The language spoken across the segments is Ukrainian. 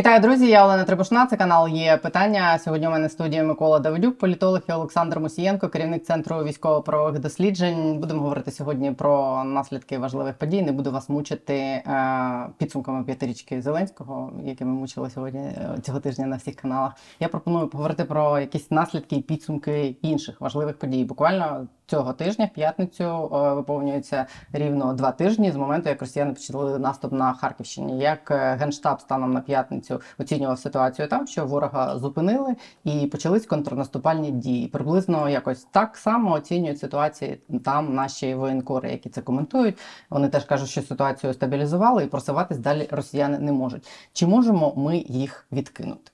Вітаю, друзі. Я Олена Требушна. Це канал є питання. Сьогодні у мене студія Микола Давидюк, політолог і Олександр Мусієнко, керівник центру військово-правових досліджень. Будемо говорити сьогодні про наслідки важливих подій. Не буду вас мучити е, підсумками п'ятирічки Зеленського, які ми мучили сьогодні е, цього тижня на всіх каналах. Я пропоную поговорити про якісь наслідки і підсумки інших важливих подій. Буквально Цього тижня, в п'ятницю, е, виповнюється рівно два тижні з моменту, як росіяни почали наступ на Харківщині. Як е, генштаб станом на п'ятницю оцінював ситуацію там, що ворога зупинили і почались контрнаступальні дії. Приблизно якось так само оцінюють ситуацію там наші воєнкори, які це коментують. Вони теж кажуть, що ситуацію стабілізували і просуватись далі росіяни не можуть. Чи можемо ми їх відкинути?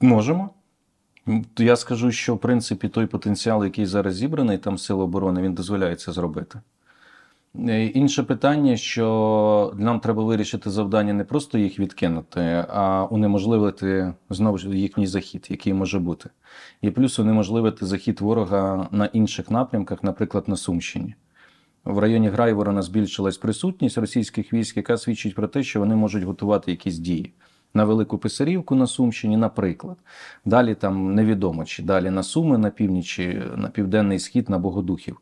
Можемо. Я скажу, що в принципі той потенціал, який зараз зібраний, там сили оборони, він дозволяє це зробити. Е, інше питання, що нам треба вирішити завдання не просто їх відкинути, а унеможливити знову ж їхній захід, який може бути, і плюс унеможливити захід ворога на інших напрямках, наприклад, на Сумщині. В районі Грайворона збільшилась присутність російських військ, яка свідчить про те, що вони можуть готувати якісь дії на Велику Писарівку на Сумщині, наприклад. Далі там невідомо чи далі на Суми, на північі, на південний схід, на Богодухів.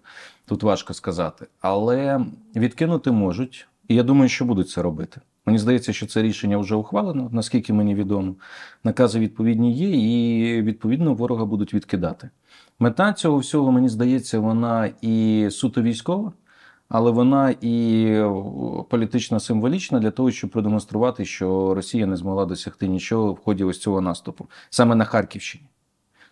Тут важко сказати. Але відкинути можуть, і я думаю, що будуть це робити. Мені здається, що це рішення вже ухвалено, наскільки мені відомо. Накази відповідні є, і відповідно ворога будуть відкидати. Мета цього всього, мені здається, вона і суто військова але вона і е, політично символічна для того, щоб продемонструвати, що Росія не змогла досягти нічого в ході ось цього наступу, саме на Харківщині.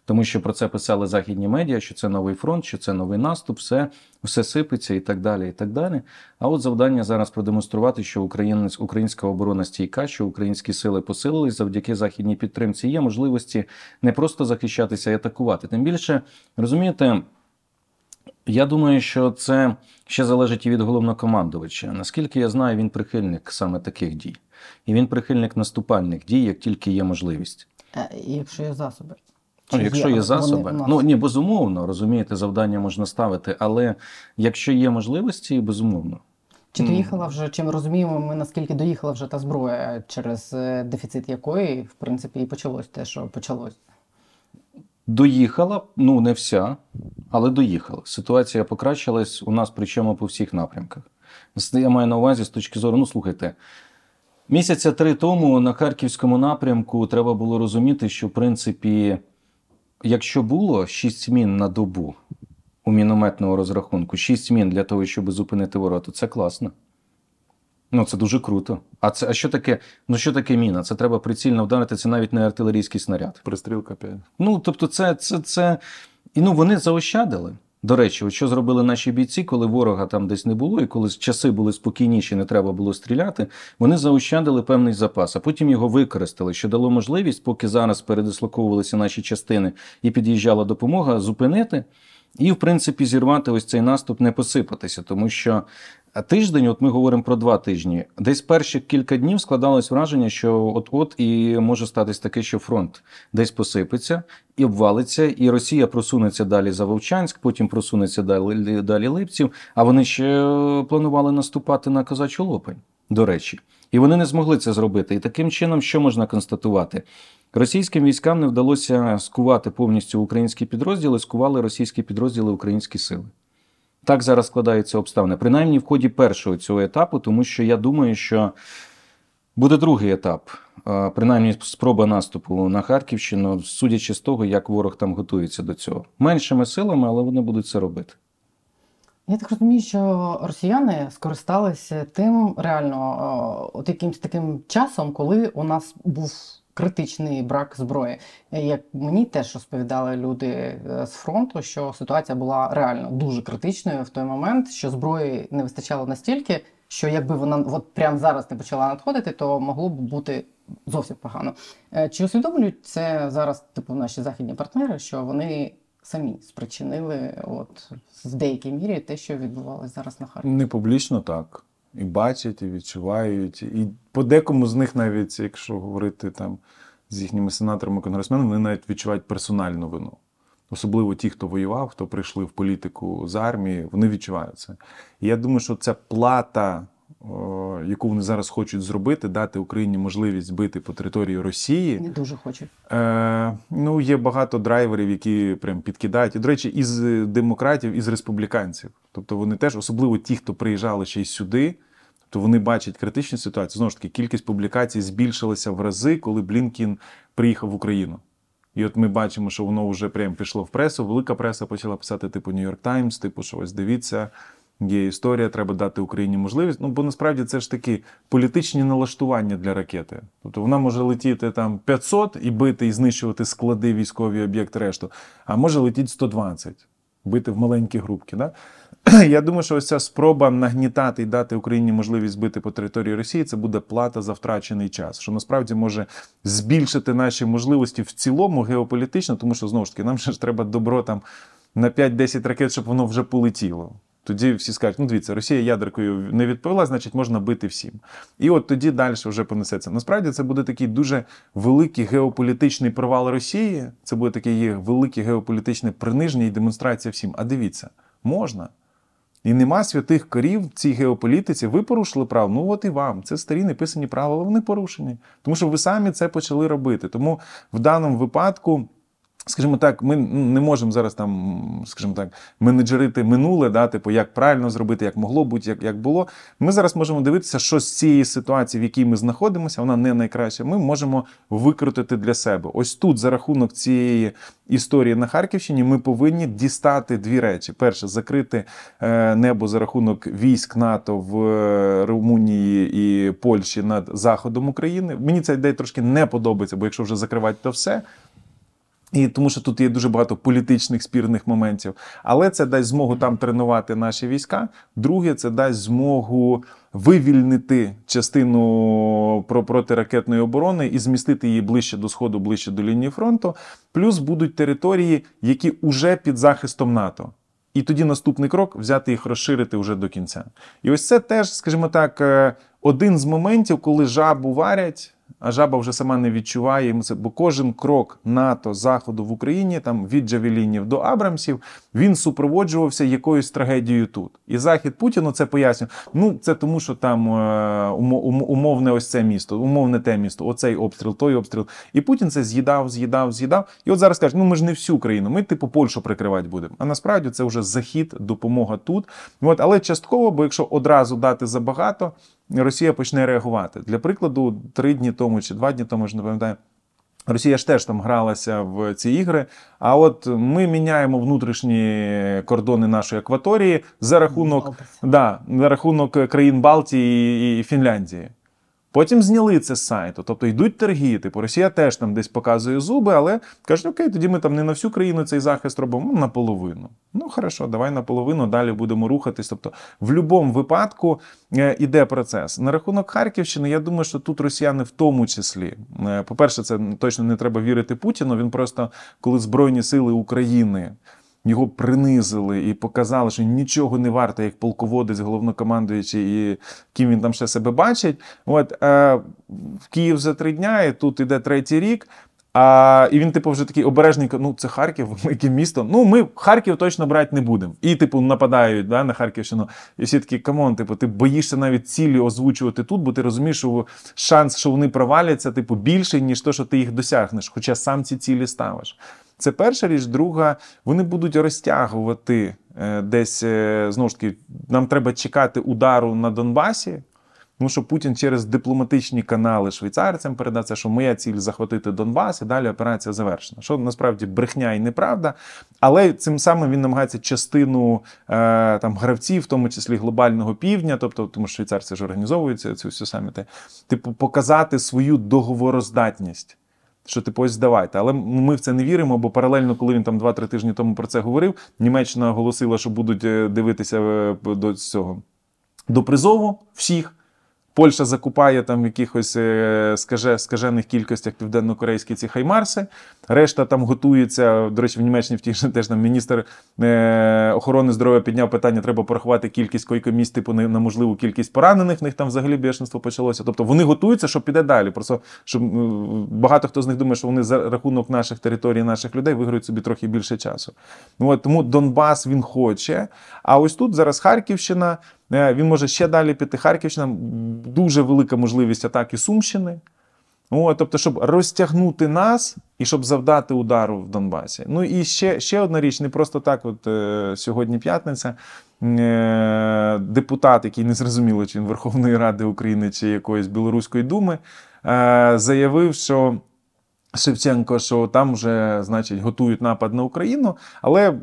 Тому що про це писали західні медіа, що це новий фронт, що це новий наступ, все все сипеться і так далі. і так далі. А от завдання зараз продемонструвати, що українець, українська оборона стійка, що українські сили посилились завдяки західній підтримці. Є можливості не просто захищатися, а атакувати. Тим більше розумієте. Я думаю, що це ще залежить і від головнокомандувача. Наскільки я знаю, він прихильник саме таких дій, і він прихильник наступальних дій, як тільки є можливість. І е, Якщо є засоби. Ну, якщо є засоби, ну ні, безумовно, розумієте, завдання можна ставити, але якщо є можливості, безумовно. Чи доїхала вже, Чим розуміємо ми, наскільки доїхала вже та зброя, через е, дефіцит якої, в принципі, і почалось те, що почалось? Доїхала, ну не вся, але доїхала. Ситуація покращилась у нас, причому по всіх напрямках. Я маю на увазі з точки зору, ну слухайте, місяця три тому на харківському напрямку треба було розуміти, що в принципі, якщо було 6 мін на добу у мінометного розрахунку, 6 мін для того, щоб зупинити ворота, це класно. Ну це дуже круто. А це а що таке? Ну що таке міна? Це треба прицільно вдарити. Це навіть не артилерійський снаряд. Пристрілка 5. Ну тобто, це це це і ну вони заощадили. До речі, от що зробили наші бійці, коли ворога там десь не було, і коли часи були спокійніші, не треба було стріляти. Вони заощадили певний запас, а потім його використали, що дало можливість, поки зараз передислоковувалися наші частини і під'їжджала допомога, зупинити. І, в принципі, зірвати ось цей наступ, не посипатися, тому що тиждень, от ми говоримо про два тижні. Десь перші кілька днів складалось враження, що от-от і може статись таке, що фронт десь посипеться і обвалиться, і Росія просунеться далі за Вовчанськ, потім просунеться далі далі Липців. А вони ще планували наступати на Козачу Лопень, до речі, і вони не змогли це зробити. І таким чином, що можна констатувати? Російським військам не вдалося скувати повністю українські підрозділи, скували російські підрозділи українські сили. Так зараз складаються обставини. Принаймні в ході першого цього етапу, тому що я думаю, що буде другий етап, принаймні спроба наступу на Харківщину, судячи з того, як ворог там готується до цього. Меншими силами, але вони будуть це робити. Я так розумію, що росіяни скористалися тим реально, от якимсь таким часом, коли у нас був критичний брак зброї. Як мені теж розповідали люди е, з фронту, що ситуація була реально дуже критичною в той момент, що зброї не вистачало настільки, що якби вона от прямо зараз не почала надходити, то могло б бути зовсім погано. Е, чи усвідомлюють це зараз, типу наші західні партнери, що вони. Самі спричинили, от в деякій мірі те, що відбувалося зараз на Харкові. Не публічно так і бачать, і відчувають. І по декому з них, навіть, якщо говорити там з їхніми сенаторами конгресменами, вони навіть відчувають персональну вину. Особливо ті, хто воював, хто прийшли в політику з армії, вони відчувають це. І я думаю, що ця плата яку вони зараз хочуть зробити, дати Україні можливість бити по території Росії. Не дуже хочуть. Е, Ну, є багато драйверів, які прям підкидають. І, до речі, із е, демократів, із республіканців. Тобто вони теж, особливо ті, хто приїжджали ще й сюди, тобто вони бачать критичну ситуацію. Знову ж таки, кількість публікацій збільшилася в рази, коли Блінкін приїхав в Україну. І от ми бачимо, що воно вже прям пішло в пресу. Велика преса почала писати, типу Нью-Йорк Таймс, типу, що ось дивіться. Є історія, треба дати Україні можливість. Ну бо насправді це ж такі політичні налаштування для ракети. Тобто вона може летіти там 500 і бити і знищувати склади, військові об'єкти, решту, а може летіти 120, бити в маленькі групки. Да? Я думаю, що ось ця спроба нагнітати і дати Україні можливість бити по території Росії це буде плата за втрачений час, що насправді може збільшити наші можливості в цілому геополітично, тому що знову ж таки нам ще ж треба добро там на 5-10 ракет, щоб воно вже полетіло. Тоді всі скажуть, ну дивіться, Росія ядеркою не відповіла, значить можна бити всім. І от тоді далі вже понесеться. Насправді це буде такий дуже великий геополітичний провал Росії. Це буде таке її велике геополітичне приниження і демонстрація всім. А дивіться, можна. І нема святих корів в цій геополітиці. Ви порушили право. Ну от і вам. Це старі неписані правила, вони порушені. Тому що ви самі це почали робити. Тому в даному випадку. Скажімо так, ми ну, не можемо зараз там, скажімо так, менеджерити минуле, да, типу, як правильно зробити, як могло бути, як як було. Ми зараз можемо дивитися, що з цієї ситуації, в якій ми знаходимося, вона не найкраща. Ми можемо викрутити для себе. Ось тут, за рахунок цієї історії на Харківщині, ми повинні дістати дві речі: перше, закрити е, небо за рахунок військ НАТО в е, Румунії і Польщі над заходом України. Мені ця ідея трошки не подобається, бо якщо вже закривати, то все. І тому що тут є дуже багато політичних спірних моментів, але це дасть змогу там тренувати наші війська. Друге, це дасть змогу вивільнити частину протиракетної оборони і змістити її ближче до сходу, ближче до лінії фронту. Плюс будуть території, які вже під захистом НАТО. І тоді наступний крок взяти їх розширити вже до кінця. І ось це теж, скажімо так, е, один з моментів, коли жабу варять а жаба вже сама не відчуває йому це, бо кожен крок НАТО заходу в Україні, там від Джавелінів до Абрамсів, він супроводжувався якоюсь трагедією тут. І захід Путіну це пояснює. Ну це тому, що там е, умовне ось це місто, умовне те місто, оцей обстріл, той обстріл. І Путін це з'їдав, з'їдав, з'їдав. І от зараз каже, ну ми ж не всю країну, ми типу Польщу прикривати будемо. А насправді це вже захід, допомога тут. От, але частково, бо якщо одразу дати забагато, Росія почне реагувати. Для прикладу, три дні тому чи два дні тому, я ж не пам'ятаю. Росія ж теж там гралася в ці ігри. А от ми міняємо внутрішні кордони нашої акваторії за рахунок да, за рахунок країн Балтії і Фінляндії. Потім зняли це з сайту, тобто йдуть торги, типу Росія теж там десь показує зуби, але кажуть, окей, тоді ми там не на всю країну цей захист робимо, ну, наполовину. Ну хорошо, давай наполовину, далі будемо рухатись. Тобто, в будь-якому випадку е, іде процес. На рахунок Харківщини, я думаю, що тут росіяни в тому числі. Е, по-перше, це точно не треба вірити Путіну. Він просто коли Збройні Сили України його принизили і показали, що нічого не варто, як полководець, головнокомандуючий, і ким він там ще себе бачить. От е, в Київ за три дня, і тут іде третій рік. А, І він, типу, вже такий обережний: ну це Харків, велике місто. Ну, ми Харків точно брати не будемо. І, типу, нападають да, на Харківщину. І всі такі, камон, типу, ти боїшся навіть цілі озвучувати тут, бо ти розумієш, що шанс, що вони проваляться, типу, більший, ніж то, що ти їх досягнеш, хоча сам ці цілі ставиш. Це перша річ, друга, вони будуть розтягувати е, десь е, знову ж таки, нам треба чекати удару на Донбасі. Ну що Путін через дипломатичні канали швейцарцям передасть, що моя ціль захватити Донбас, і далі операція завершена. Що насправді брехня і неправда. Але цим самим він намагається частину е, там гравців, в тому числі глобального півдня, тобто тому що швейцарці ж організовуються цю всю саміти, типу показати свою договороздатність що типу ось давайте. Але ми в це не віримо, бо паралельно, коли він там 2-3 тижні тому про це говорив, Німеччина оголосила, що будуть е, дивитися е, до цього до призову всіх. Польща закупає там в якихось е, скаже, скажених кількостях південно ці хаймарси. Решта там готується. До речі, в Німеччині в тій ж теж там міністр е, охорони здоров'я підняв питання: треба порахувати кількість койкоміст, типу на можливу кількість поранених. В них там взагалі бешенство почалося. Тобто вони готуються, що піде далі. Просто щоб е, багато хто з них думає, що вони за рахунок наших територій, наших людей виграють собі трохи більше часу. Ну от тому Донбас він хоче. А ось тут зараз Харківщина. Е, він може ще далі піти. Харківщина дуже велика можливість атаки Сумщини. О, тобто, щоб розтягнути нас і щоб завдати удару в Донбасі. Ну і ще ще одна річ, не просто так. От е, сьогодні п'ятниця е, депутат, який не зрозуміло, чи він Верховної Ради України чи якоїсь Білоруської думи, е, заявив, що Шевченко, що там вже, значить, готують напад на Україну. Але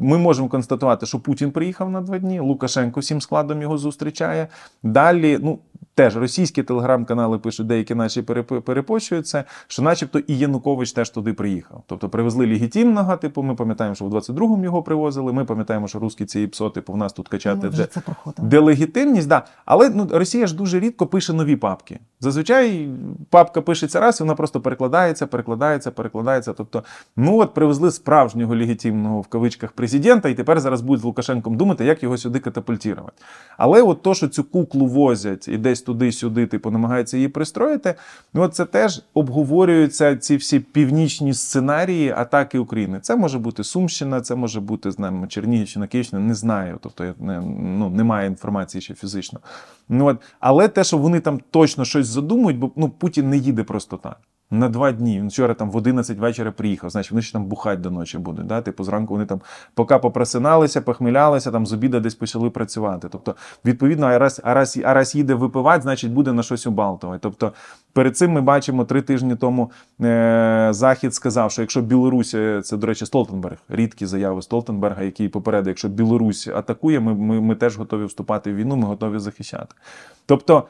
ми можемо констатувати, що Путін приїхав на два дні. Лукашенко всім складом його зустрічає. Далі, ну. Теж російські телеграм-канали пишуть, деякі наші перепочуються, що, начебто, і Янукович теж туди приїхав. Тобто привезли легітимного, типу, ми пам'ятаємо, що в 22-му його привозили. Ми пам'ятаємо, що русські ці псо, типу, в нас тут качати вже це делегітимність. Да. Але ну, Росія ж дуже рідко пише нові папки. Зазвичай папка пишеться раз, і вона просто перекладається, перекладається, перекладається. Тобто, ну от привезли справжнього легітимного в кавичках президента, і тепер зараз будуть з Лукашенком думати, як його сюди катапультувати. Але от то, що цю куклу возять і десь туди-сюди, типу, намагається її пристроїти. Ну, от це теж обговорюються ці всі північні сценарії атаки України. Це може бути Сумщина, це може бути знаємо, Чернігівщина, Київщина, не знаю. Тобто я не, ну, немає інформації ще фізично. Ну, от. Але те, що вони там точно щось задумують, бо ну, Путін не їде просто так на два дні. Він вчора там в 11 вечора приїхав, значить вони ще там бухать до ночі будуть. Да? Типу, зранку вони там поки попросиналися, похмілялися, там з обіда десь почали працювати. Тобто, відповідно, а раз, а раз, а раз їде випивати, значить буде на щось убалтувати. Тобто, перед цим ми бачимо три тижні тому е- Захід сказав, що якщо Білорусь, е, це, до речі, Столтенберг, рідкі заяви Столтенберга, який попередив, якщо Білорусь атакує, ми, ми, ми теж готові вступати в війну, ми готові захищати. Тобто.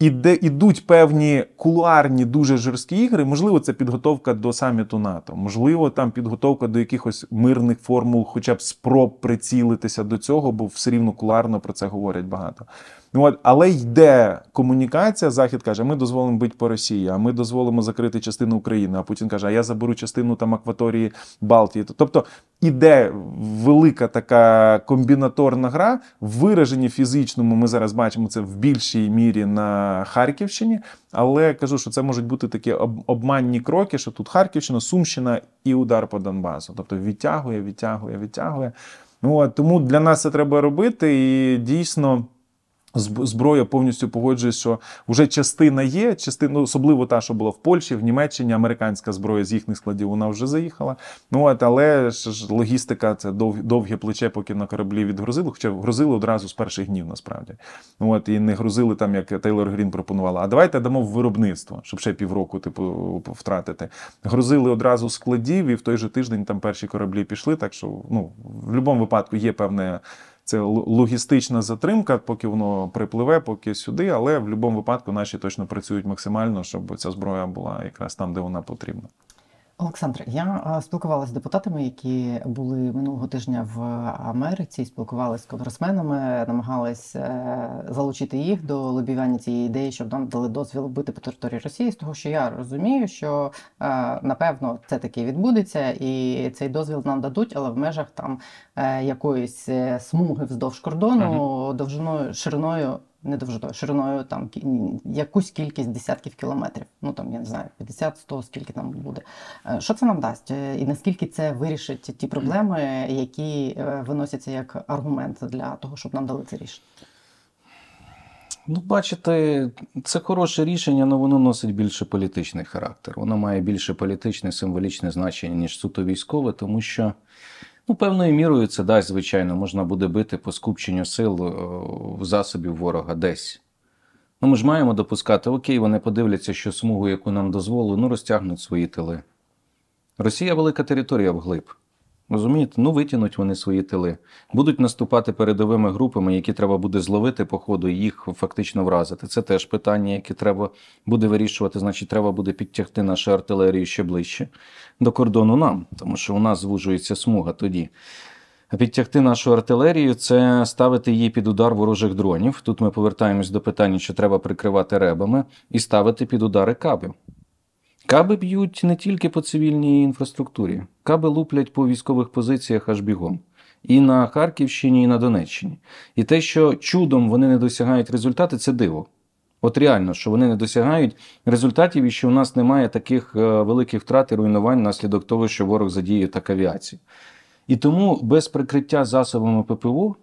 І де ідуть певні кулуарні дуже жорсткі ігри. Можливо, це підготовка до саміту НАТО, можливо, там підготовка до якихось мирних формул, хоча б спроб прицілитися до цього, бо все рівно кулуарно про це говорять багато. Ну от, але йде комунікація. Захід каже: ми дозволимо бити по Росії, а ми дозволимо закрити частину України. А Путін каже: А я заберу частину там акваторії Балтії. Тобто іде велика така комбінаторна гра, виражені фізичному. Ми зараз бачимо це в більшій мірі на Харківщині. Але кажу, що це можуть бути такі обманні кроки, що тут Харківщина, Сумщина і удар по Донбасу. Тобто відтягує, відтягує, відтягує. Ну от тому для нас це треба робити і дійсно. Зброя повністю погоджує, що вже частина є, частина, ну, особливо та, що була в Польщі, в Німеччині, американська зброя з їхніх складів вона вже заїхала. Ну от, але ж логістика це довге, довге плече, поки на кораблі відгрузили, хоча грузили одразу з перших днів, насправді. Ну от, І не грузили там, як Тейлор Грін пропонувала. А давайте дамо в виробництво, щоб ще півроку типу, втратити. Грузили одразу складів, і в той же тиждень там перші кораблі пішли. Так що ну, в будь-якому випадку є певне. Це логістична затримка, поки воно припливе, поки сюди, але в будь-якому випадку наші точно працюють максимально, щоб ця зброя була якраз там, де вона потрібна. Олександр, я спілкувалася з депутатами, які були минулого тижня в Америці, спілкувалися з конгресменами, намагалися е, залучити їх до лобівання цієї ідеї, щоб нам дали дозвіл бити по території Росії. З того, що я розумію, що е, напевно це таки відбудеться, і цей дозвіл нам дадуть, але в межах там е, якоїсь смуги вздовж кордону, ага. довжиною шириною не довжиною, шириною там якусь кількість десятків кілометрів. Ну там я не знаю, 50-100, скільки там буде. Е, що це нам дасть? Е, і наскільки це вирішить ті проблеми, які е, виносяться як аргумент для того, щоб нам дали це рішення? Ну, бачите, це хороше рішення, але воно носить більше політичний характер. Воно має більше політичне, символічне значення, ніж суто військове, тому що. Ну, певною мірою це дасть, звичайно, можна буде бити по скупченню сил е, в засобів ворога десь. Ну, ми ж маємо допускати, окей, вони подивляться, що смугу, яку нам дозволили, ну розтягнуть свої тили. Росія велика територія вглиб. Розумієте? Ну витягнуть вони свої тили. Будуть наступати передовими групами, які треба буде зловити по ходу і їх фактично вразити. Це теж питання, яке треба буде вирішувати. Значить, треба буде підтягти нашу артилерію ще ближче до кордону нам, тому що у нас звужується смуга тоді. А Підтягти нашу артилерію це ставити її під удар ворожих дронів. Тут ми повертаємось до питання, що треба прикривати ребами, і ставити під удари кабів. Каби б'ють не тільки по цивільній інфраструктурі, каби луплять по військових позиціях аж бігом. І на Харківщині, і на Донеччині. І те, що чудом вони не досягають результати, це диво. От реально, що вони не досягають результатів, і що в нас немає таких е, великих втрат і руйнувань внаслідок того, що ворог задіє так авіацію. І тому без прикриття засобами ППО.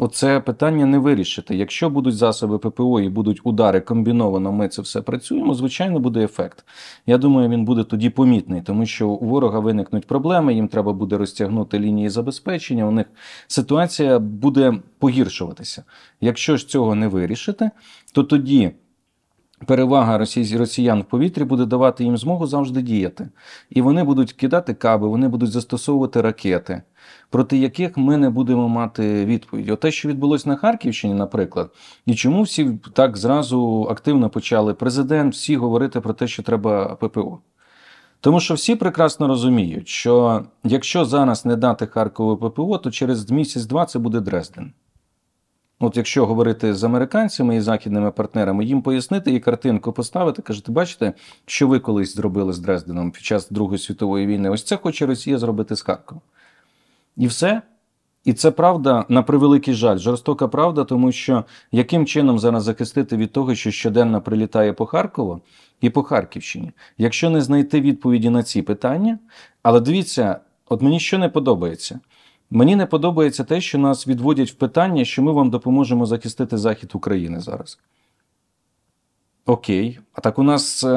Оце питання не вирішити. Якщо будуть засоби ППО і будуть удари комбіновано, ми це все працюємо. Звичайно, буде ефект. Я думаю, він буде тоді помітний, тому що у ворога виникнуть проблеми. Їм треба буде розтягнути лінії забезпечення. У них ситуація буде погіршуватися. Якщо ж цього не вирішити, то тоді. Перевага росіян в повітрі буде давати їм змогу завжди діяти, і вони будуть кидати каби, вони будуть застосовувати ракети, проти яких ми не будемо мати відповіді. Оте, що відбулося на Харківщині, наприклад, і чому всі так зразу активно почали президент, всі говорити про те, що треба ППО. Тому що всі прекрасно розуміють, що якщо зараз не дати Харкову ППО, то через місяць-два це буде Дрезден. От якщо говорити з американцями і західними партнерами, їм пояснити і картинку поставити, кажете, бачите, що ви колись зробили з Дрезденом під час Другої світової війни? Ось це хоче Росія зробити з Харковом. І все. І це правда на превеликий жаль, жорстока правда, тому що яким чином зараз захистити від того, що щоденно прилітає по Харкову і по Харківщині, якщо не знайти відповіді на ці питання, але дивіться, от мені що не подобається. Мені не подобається те, що нас відводять в питання, що ми вам допоможемо захистити захід України зараз. Окей, а так у нас е,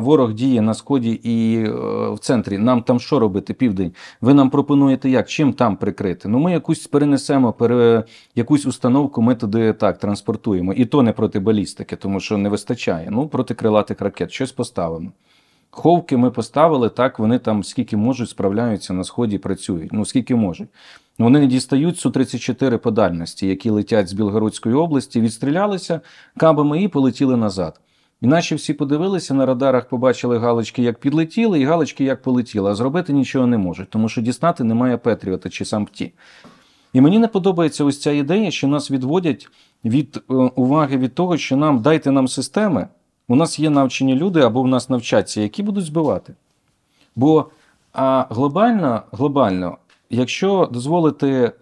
ворог діє на сході і е, в центрі. Нам там що робити? Південь. Ви нам пропонуєте як? Чим там прикрити? Ну ми якусь перенесемо, пере, якусь установку ми туди так транспортуємо. І то не проти балістики, тому що не вистачає. Ну проти крилатих ракет щось поставимо. Ховки ми поставили так, вони там скільки можуть, справляються на сході, працюють. Ну скільки можуть. Ну, вони не дістають су 34 по дальності, які летять з Білгородської області, відстрілялися кабами і полетіли назад. І наші всі подивилися на радарах, побачили галочки, як підлетіли, і галочки як полетіли. А зробити нічого не можуть, тому що дістати немає Петріота чи сампті. І мені не подобається ось ця ідея, що нас відводять від е, уваги від того, що нам дайте нам системи у нас є навчені люди або в нас навчаться, які будуть збивати. Бо а глобально, глобально, якщо дозволити,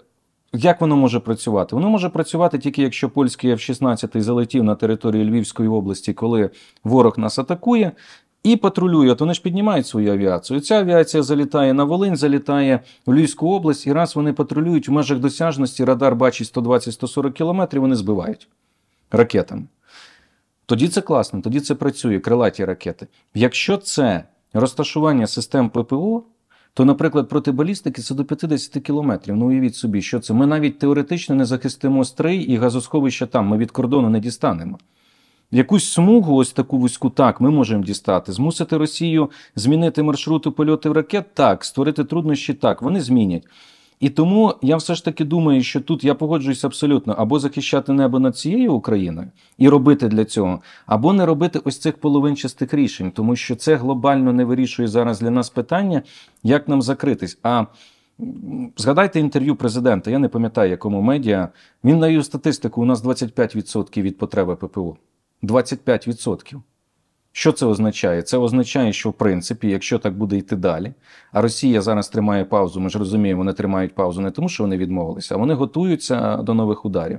як воно може працювати? Воно може працювати тільки якщо польський F-16 залетів на територію Львівської області, коли ворог нас атакує. І патрулює, то вони ж піднімають свою авіацію. Ця авіація залітає на Волинь, залітає в Львівську область, і раз вони патрулюють в межах досяжності, радар бачить 120-140 кілометрів, вони збивають ракетами. Тоді це класно, тоді це працює, крилаті ракети. Якщо це розташування систем ППО, то, наприклад, проти балістики це до 50 кілометрів. Ну, уявіть собі, що це. Ми навіть теоретично не захистимо стрий і газосховища там. Ми від кордону не дістанемо. Якусь смугу, ось таку вузьку, так, ми можемо дістати. Змусити Росію змінити маршрути польотів ракет, так, створити труднощі, так, вони змінять. І тому я все ж таки думаю, що тут я погоджуюся абсолютно або захищати небо над цією Україною і робити для цього, або не робити ось цих половинчастих рішень, тому що це глобально не вирішує зараз для нас питання, як нам закритись. А Згадайте інтерв'ю президента, я не пам'ятаю, якому медіа. Він на її статистику у нас 25% від потреби ППО. 25%. Що це означає? Це означає, що в принципі, якщо так буде йти далі, а Росія зараз тримає паузу, ми ж розуміємо, вони тримають паузу не тому, що вони відмовилися, а вони готуються до нових ударів.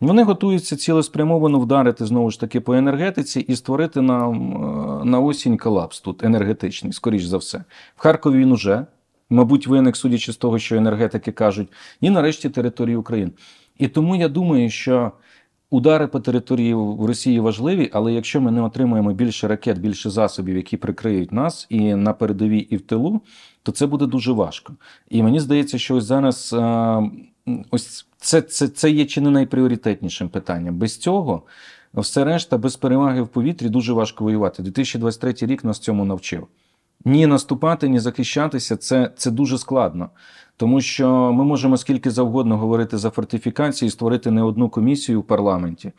Вони готуються цілеспрямовано вдарити знову ж таки по енергетиці і створити нам е, на осінь колапс тут енергетичний, скоріш за все. В Харкові він уже, мабуть, виник, судячи з того, що енергетики кажуть, і нарешті території України. І тому я думаю, що. Удари по території Росії важливі, але якщо ми не отримуємо більше ракет, більше засобів, які прикриють нас і на передовій, і в тилу, то це буде дуже важко. І мені здається, що ось зараз е, ось це це, це є чи не найпріоритетнішим питанням. Без цього все решта, без переваги в повітрі, дуже важко воювати. 2023 рік нас цьому навчив. Ні наступати, ні захищатися це, це дуже складно. Тому що ми можемо скільки завгодно говорити за фортифікації, і створити не одну комісію в парламенті,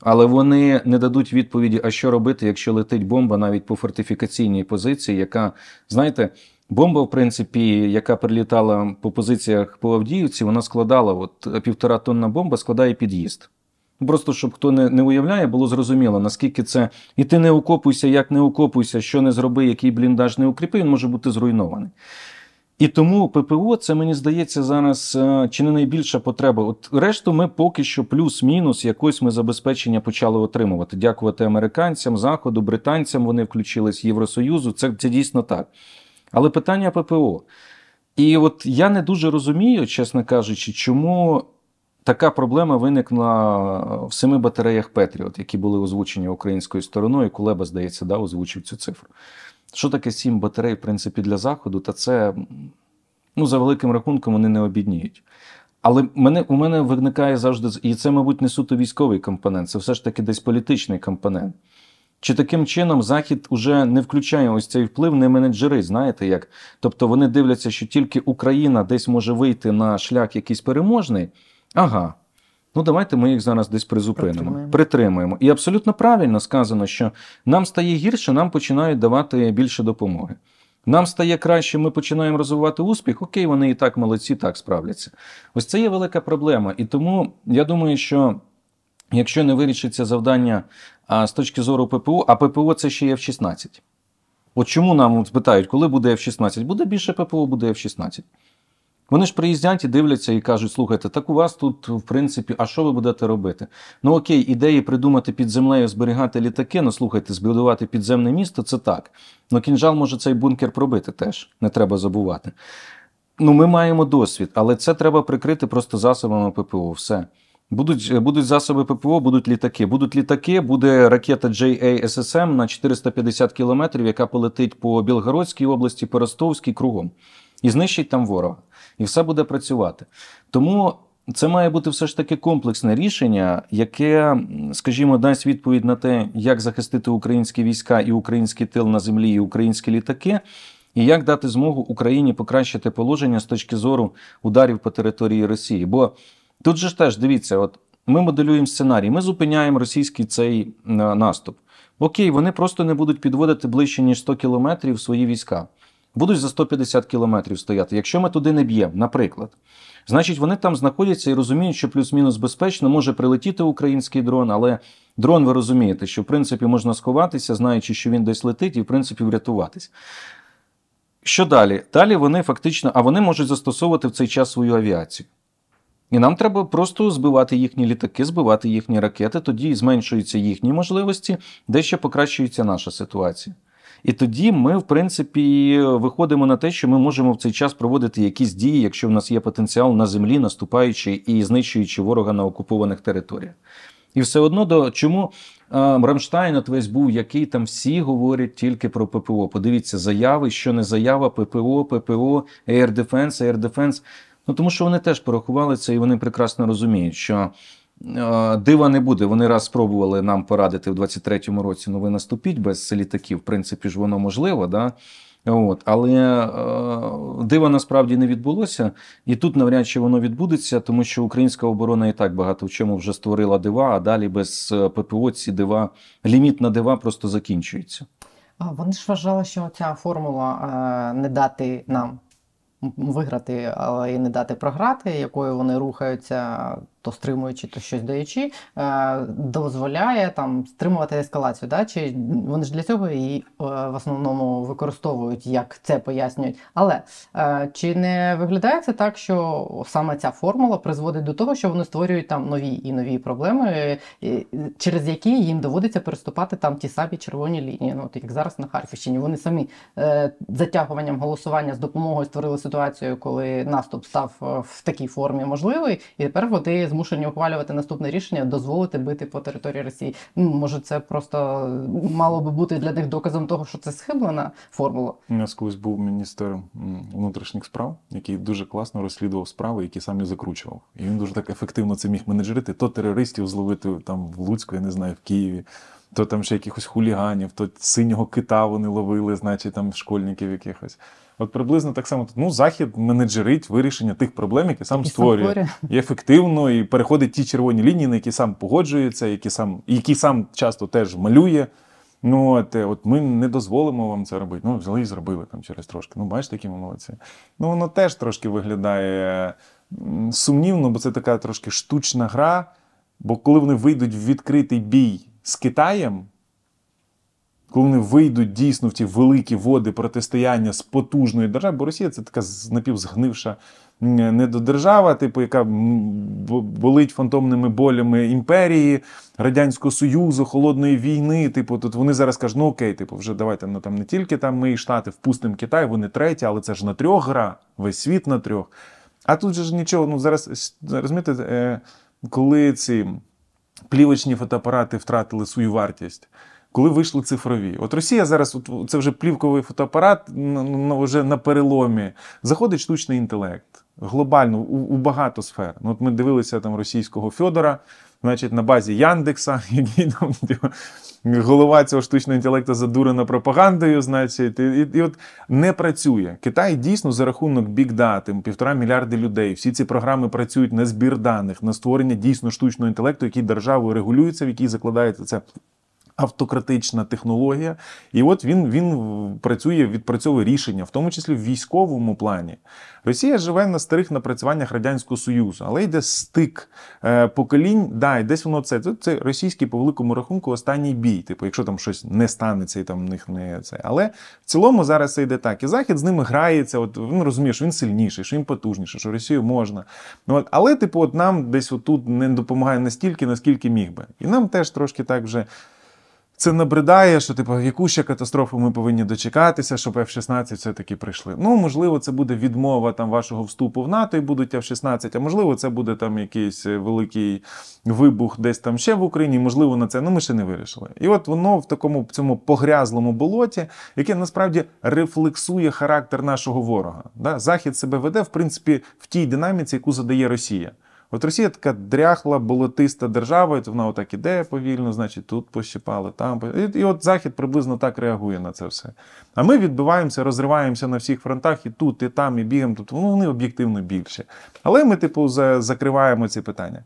але вони не дадуть відповіді, а що робити, якщо летить бомба навіть по фортифікаційній позиції, яка, знаєте, бомба, в принципі, яка прилітала по позиціях по Авдіївці, вона складала от півтора тонна бомба, складає під'їзд. Просто щоб хто не не уявляє, було зрозуміло, наскільки це і ти не окопуйся, як не окопуйся, що не зроби, який бліндаж не укріпи, він може бути зруйнований. І тому ППО, це мені здається, зараз е, чи не найбільша потреба. От решту, ми поки що плюс-мінус якось ми забезпечення почали отримувати. Дякувати американцям, заходу, британцям. Вони включились Євросоюзу. Це це дійсно так. Але питання ППО. І от я не дуже розумію, чесно кажучи, чому така проблема виникла е, в семи батареях Петріот, які були озвучені українською стороною. Кулеба, здається, да, озвучив цю цифру. Що таке сім батарей, в принципі, для заходу? Та це, ну, за великим рахунком, вони не обідніють. Але мене, у мене виникає завжди, і це, мабуть, не суто військовий компонент, це все ж таки десь політичний компонент. Чи таким чином Захід уже не включає ось цей вплив, на менеджери, знаєте як? Тобто вони дивляться, що тільки Україна десь може вийти на шлях якийсь переможний. Ага, Ну давайте ми їх зараз десь призупинимо, притримуємо. притримаємо. І абсолютно правильно сказано, що нам стає гірше, нам починають давати більше допомоги. Нам стає краще, ми починаємо розвивати успіх. Окей, вони і так молодці, так справляться. Ось це є велика проблема. І тому я думаю, що якщо не вирішиться завдання а, з точки зору ППО, а ППО це ще є в 16. От чому нам питають, коли буде F-16? Буде більше ППО, буде F-16. Вони ж приїздять і дивляться і кажуть, слухайте, так у вас тут, в принципі, а що ви будете робити? Ну окей, ідеї придумати під землею, зберігати літаки, ну слухайте, збудувати підземне місто це так. Ну кінжал може цей бункер пробити теж, не треба забувати. Ну, ми маємо досвід, але це треба прикрити просто засобами ППО. Все. Будуть е, будуть засоби ППО, будуть літаки. Будуть літаки, буде ракета JASSM ем на 450 кілометрів, яка полетить по Білгородській області, по Ростовській кругом, і знищить там ворога і все буде працювати. Тому це має бути все ж таки комплексне рішення, яке, скажімо, дасть відповідь на те, як захистити українські війська і український тил на землі, і українські літаки. І як дати змогу Україні покращити положення з точки зору ударів по території Росії? Бо тут же ж теж дивіться, от ми моделюємо сценарій, ми зупиняємо російський цей наступ. Окей, вони просто не будуть підводити ближче ніж 100 кілометрів свої війська будуть за 150 кілометрів стояти. Якщо ми туди не б'ємо, наприклад, значить вони там знаходяться і розуміють, що плюс-мінус безпечно може прилетіти український дрон, але дрон, ви розумієте, що в принципі можна сховатися, знаючи, що він десь летить, і в принципі врятуватись. Що далі? Далі вони фактично, а вони можуть застосовувати в цей час свою авіацію. І нам треба просто збивати їхні літаки, збивати їхні ракети, тоді зменшуються їхні можливості, дещо покращується наша ситуація. І тоді ми, в принципі, виходимо на те, що ми можемо в цей час проводити якісь дії, якщо в нас є потенціал на землі, наступаючи і знищуючи ворога на окупованих територіях. І все одно до чому е, Рамштайн от весь був, який там всі говорять тільки про ППО. Подивіться, заяви, що не заява, ППО, ППО, Air Defense, Air Defense. Ну тому що вони теж порахували це і вони прекрасно розуміють, що Е, дива не буде. Вони раз спробували нам порадити в 23-му році. Ну ви наступіть без літаків. В принципі, ж воно можливо, да. От, але е, дива насправді не відбулося, і тут навряд чи воно відбудеться, тому що українська оборона і так багато в чому вже створила дива. А далі без е, ППО ці дива ліміт на дива просто закінчується. Вони ж вважали, що ця формула е, не дати нам виграти, але і не дати програти, якою вони рухаються то стримуючи, то щось даючи, е, дозволяє там стримувати ескалацію. Да? Чи Вони ж для цього її е, в основному використовують, як це пояснюють. Але е, чи не виглядає це так, що саме ця формула призводить до того, що вони створюють там нові і нові проблеми, через які їм доводиться переступати там ті самі червоні лінії, ну от як зараз на Харківщині. Вони самі затягуванням голосування з допомогою створили ситуацію, коли наступ став в такій формі можливий, і тепер вони змушені ухвалювати наступне рішення, дозволити бити по території Росії. Ну може, це просто мало би бути для них доказом того, що це схиблена формула. У нас колись був міністр внутрішніх справ, який дуже класно розслідував справи, які самі закручував, і він дуже так ефективно це міг менеджерити. То терористів зловити там в Луцьку, я не знаю, в Києві. То там ще якихось хуліганів, то синього кита вони ловили, значить там школьників якихось. От приблизно так само ну захід менеджерить вирішення тих проблем, які сам які створює сам і ефективно і переходить ті червоні лінії, на які сам погоджується, які сам які сам часто теж малює. Ну от, е, от ми не дозволимо вам це робити. Ну взяли і зробили там через трошки. Ну бачите, які ми молодці. Ну воно теж трошки виглядає сумнівно, бо це така трошки штучна гра. Бо коли вони вийдуть в відкритий бій з Китаєм коли вони вийдуть дійсно в ті великі води протистояння з потужною державою, бо Росія це така напівзгнивша недодержава, типу, яка болить фантомними болями імперії, Радянського Союзу, Холодної війни. Типу, тут вони зараз кажуть, ну окей, типу, вже давайте ну там не тільки там ми і штати, впустимо Китай, вони треті, але це ж на трьох гра, весь світ на трьох. А тут же ж нічого, ну зараз розумієте, е, коли ці плівочні фотоапарати втратили свою вартість коли вийшли цифрові. От Росія зараз, от це вже плівковий фотоапарат, ну вже на переломі. Заходить штучний інтелект глобально у, у багато сфер. Ну, От ми дивилися там російського Федора, значить, на базі Яндекса, який там типу, голова цього штучного інтелекту задурена пропагандою, значить, і, і, і от не працює. Китай дійсно за рахунок бік дати півтора мільярди людей. Всі ці програми працюють на збір даних, на створення дійсно штучного інтелекту, який державою регулюється, в який закладається це автократична технологія. І от він він працює, відпрацьовує рішення, в тому числі в військовому плані. Росія живе на старих напрацюваннях Радянського Союзу, але йде стик е, поколінь. Да, і десь воно це це російський по великому рахунку останній бій. Типу, якщо там щось не станеться і там в них не це. Але в цілому зараз це йде так. І захід з ними грається. От він розуміє, що він сильніший, що він потужніший, що Росію можна. Ну, от, Але, типу, от нам десь отут не допомагає настільки, наскільки міг би. І нам теж трошки так вже це набридає, що типу, яку ще катастрофу ми повинні дочекатися, щоб F-16 все-таки прийшли. Ну, можливо, це буде відмова там вашого вступу в НАТО і будуть F-16, а можливо, це буде там якийсь е, великий вибух десь там ще в Україні. Можливо, на це ну ми ще не вирішили. І от воно в такому цьому погрязлому болоті, яке насправді рефлексує характер нашого ворога. Да? Захід себе веде в принципі в тій динаміці, яку задає Росія. От Росія така дряхла, болотиста держава, і вона отак іде повільно, значить, тут пощипали, там. І, і от Захід приблизно так реагує на це все. А ми відбиваємося, розриваємося на всіх фронтах і тут, і там, і бігаємо. тут ну, вони об'єктивно більше. Але ми, типу, закриваємо ці питання.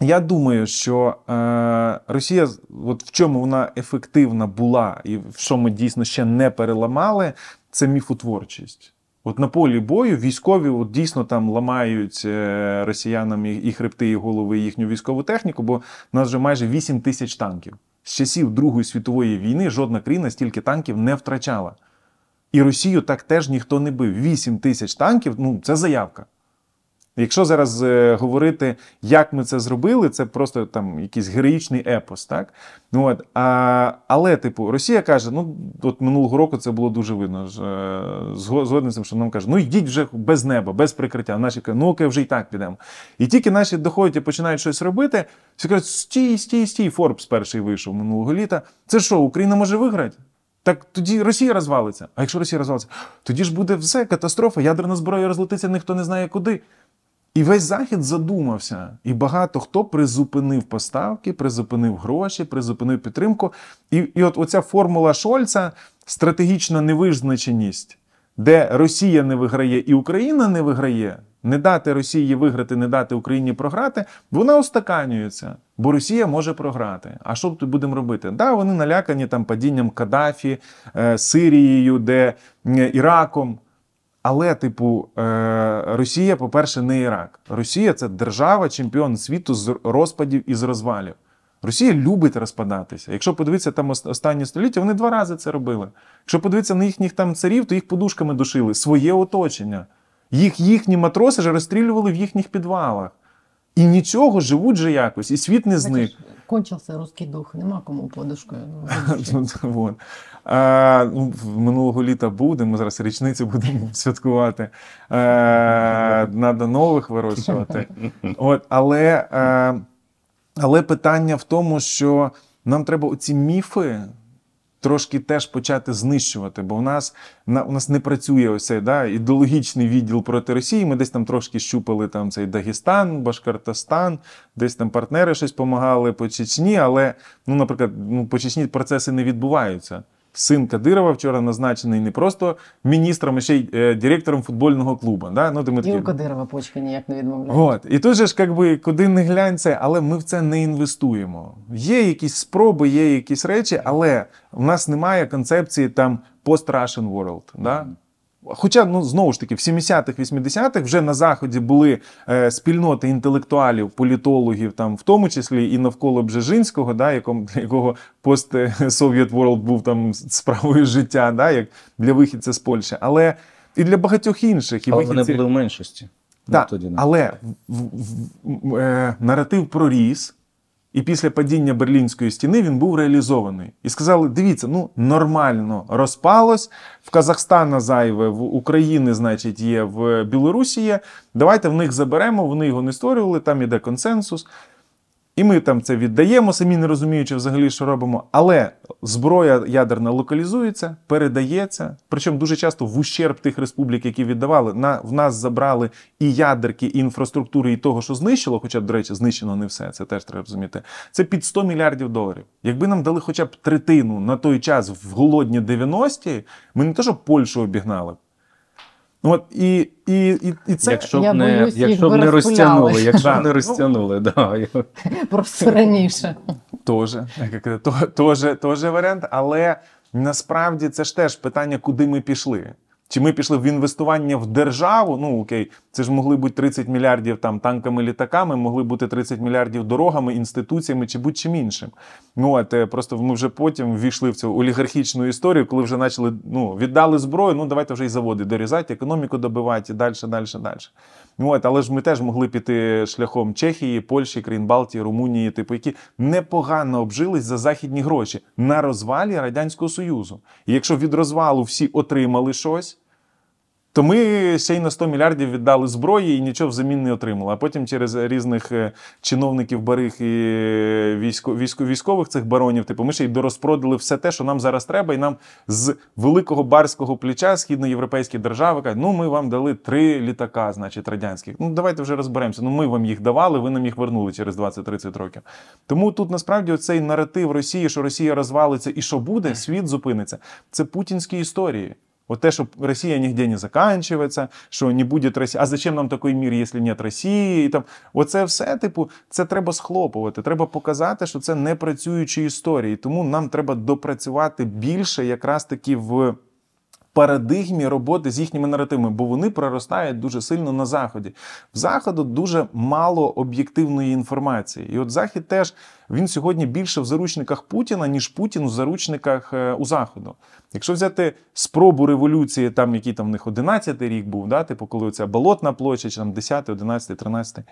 Я думаю, що е, Росія, от в чому вона ефективна була, і в що ми дійсно ще не переламали, це міфотворчість. От на полі бою військові от дійсно там ламають е, росіянам і хребти, і голови і їхню військову техніку, бо в нас вже майже 8 тисяч танків. З часів Другої світової війни жодна країна стільки танків не втрачала. І Росію так теж ніхто не бив. 8 тисяч танків ну це заявка. Якщо зараз е, говорити, як ми це зробили, це просто там якийсь героїчний епос, так? Ну, от, а, Але, типу, Росія каже, ну от минулого року це було дуже видно. Е, Згодним з тим, що нам каже, ну йдіть вже без неба, без прикриття. Наші кажуть, ну окей, вже і так підемо. І тільки наші доходять і починають щось робити, всі кажуть, стій, стій, стій, Форбс перший вийшов минулого літа. Це що, Україна може виграти? Так тоді Росія розвалиться. А якщо Росія розвалиться, тоді ж буде все, катастрофа, ядерна зброя розлетиться, ніхто не знає куди. І весь захід задумався, і багато хто призупинив поставки, призупинив гроші, призупинив підтримку. І і от оця формула Шольца, стратегічна невизначеність, де Росія не виграє і Україна не виграє, не дати Росії виграти, не дати Україні програти, вона устаканюється, бо Росія може програти. А що тут будемо робити? Да, вони налякані там падінням Каддафі, е, Сирією, де Іраком. Але, типу, е, Росія, по-перше, не Ірак. Росія це держава, чемпіон світу з розпадів і з розвалів. Росія любить розпадатися. Якщо подивитися там останні століття, вони два рази це робили. Якщо подивитися на їхніх там царів, то їх подушками душили своє оточення. Їх їхні матроси ж розстрілювали в їхніх підвалах. І нічого, живуть же якось, і світ не зник. Кончився русський дух, нема кому подушкою. Ну, вот. Ну, а, ну, минулого літа будемо, зараз річницю будемо святкувати. Е, надо нових вирощувати. От, але, а, е, але питання в тому, що нам треба оці міфи трошки теж почати знищувати, бо в нас на у нас не працює ось цей да, ідеологічний відділ проти Росії. Ми десь там трошки щупали там цей Дагестан, Башкортостан, десь там партнери щось допомагали по Чечні, але ну, наприклад, ну по Чечні процеси не відбуваються син Кадирова вчора назначений не просто міністром, а ще й е, директором футбольного клубу. Да? Ну, ми такі... Кадирова почки ніяк не відмовляє. От. І тут же ж, якби, куди не глянь але ми в це не інвестуємо. Є якісь спроби, є якісь речі, але в нас немає концепції там пост-Russian world. Да? Хоча, ну знову ж таки, в 70-х, 80-х вже на заході були е, спільноти інтелектуалів, політологів, там в тому числі і навколо Бжежинського, да, яком для якого пост Совєт е, Ворлд був там справою життя, да, як для вихідця з Польщі, але і для багатьох інших і Але вихідці... вони були в меншості. Так, тоді не. але в, в, в, е, наратив проріс. І після падіння Берлінської стіни він був реалізований. І сказали: дивіться, ну нормально розпалось. В Казахстана зайве, в України, значить, є, в Білорусі є. Давайте в них заберемо, вони його не створювали, там іде консенсус. І ми там це віддаємо, самі не розуміючи взагалі, що робимо. Але зброя ядерна локалізується, передається. Причому дуже часто в ущерб тих республік, які віддавали, на в нас забрали і ядерки, і інфраструктури, і того, що знищило, хоча, до речі, знищено не все. Це теж треба розуміти. Це під 100 мільярдів доларів. Якби нам дали хоча б третину на той час в голодні 90-ті, ми не те, що Польщу обігнали. Ну, от і і, і, і це якщо б не якщо б не розтягнули, якщо б не розтягнули, да просто раніше Тоже, тоже, тоже варіант, але насправді це ж теж питання, куди ми пішли. Чи ми пішли в інвестування в державу? Ну окей, це ж могли бути 30 мільярдів там танками, літаками, могли бути 30 мільярдів дорогами, інституціями чи будь-чим іншим. Ну от е, просто ми вже потім ввійшли в цю олігархічну історію, коли вже почали ну, віддали зброю. Ну давайте вже й заводи дорізати, економіку добивати і далі, далі, далі. Ну от, але ж ми теж могли піти шляхом Чехії, Польщі, країн Балтії, Румунії, типу, які непогано обжились за західні гроші на розвалі радянського союзу. І Якщо від розвалу всі отримали щось то ми ще й на 100 мільярдів віддали зброї і нічого взамін не отримали. А потім через різних е, чиновників барих і е, військо, військо, військових цих баронів, типу, ми ще й дорозпродали все те, що нам зараз треба, і нам з великого барського плеча східноєвропейські держави кажуть, ну ми вам дали три літака, значить, радянських. Ну давайте вже розберемося. Ну ми вам їх давали, ви нам їх вернули через 20-30 років. Тому тут насправді цей наратив Росії, що Росія розвалиться і що буде, світ зупиниться. Це путінські історії. Вот те, что Россия нигде не заканчивается, що не буде Росії. А зачем нам такий мір, якщо нет Росії? І там оце все, типу, це треба схлопувати. Треба показати, що це не працюючі історії. Тому нам треба допрацювати більше, якраз таки в парадигмі роботи з їхніми наративами, бо вони проростають дуже сильно на заході. В заходу дуже мало об'єктивної інформації, і от захід теж він сьогодні більше в заручниках Путіна, ніж Путін в заручниках е, у заходу. Якщо взяти спробу революції, там який там в них 11-й рік був, да, типу коли оця болотна площа, чи там 10, 11, 13.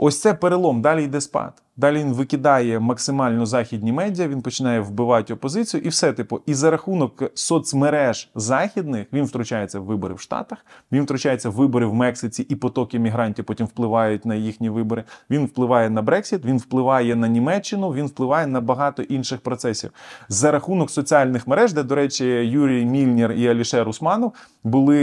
Ось це перелом, далі йде спад. Далі він викидає максимально західні медіа, він починає вбивати опозицію, і все типу. І за рахунок соцмереж західних він втручається в вибори в Штатах, він втручається в вибори в Мексиці, і потоки мігрантів потім впливають на їхні вибори. Він впливає на Брексіт, він впливає на Німеччину, він впливає на багато інших процесів. За рахунок соціальних мереж, де, до речі, Юрій Мільнір і Алішер Усманов були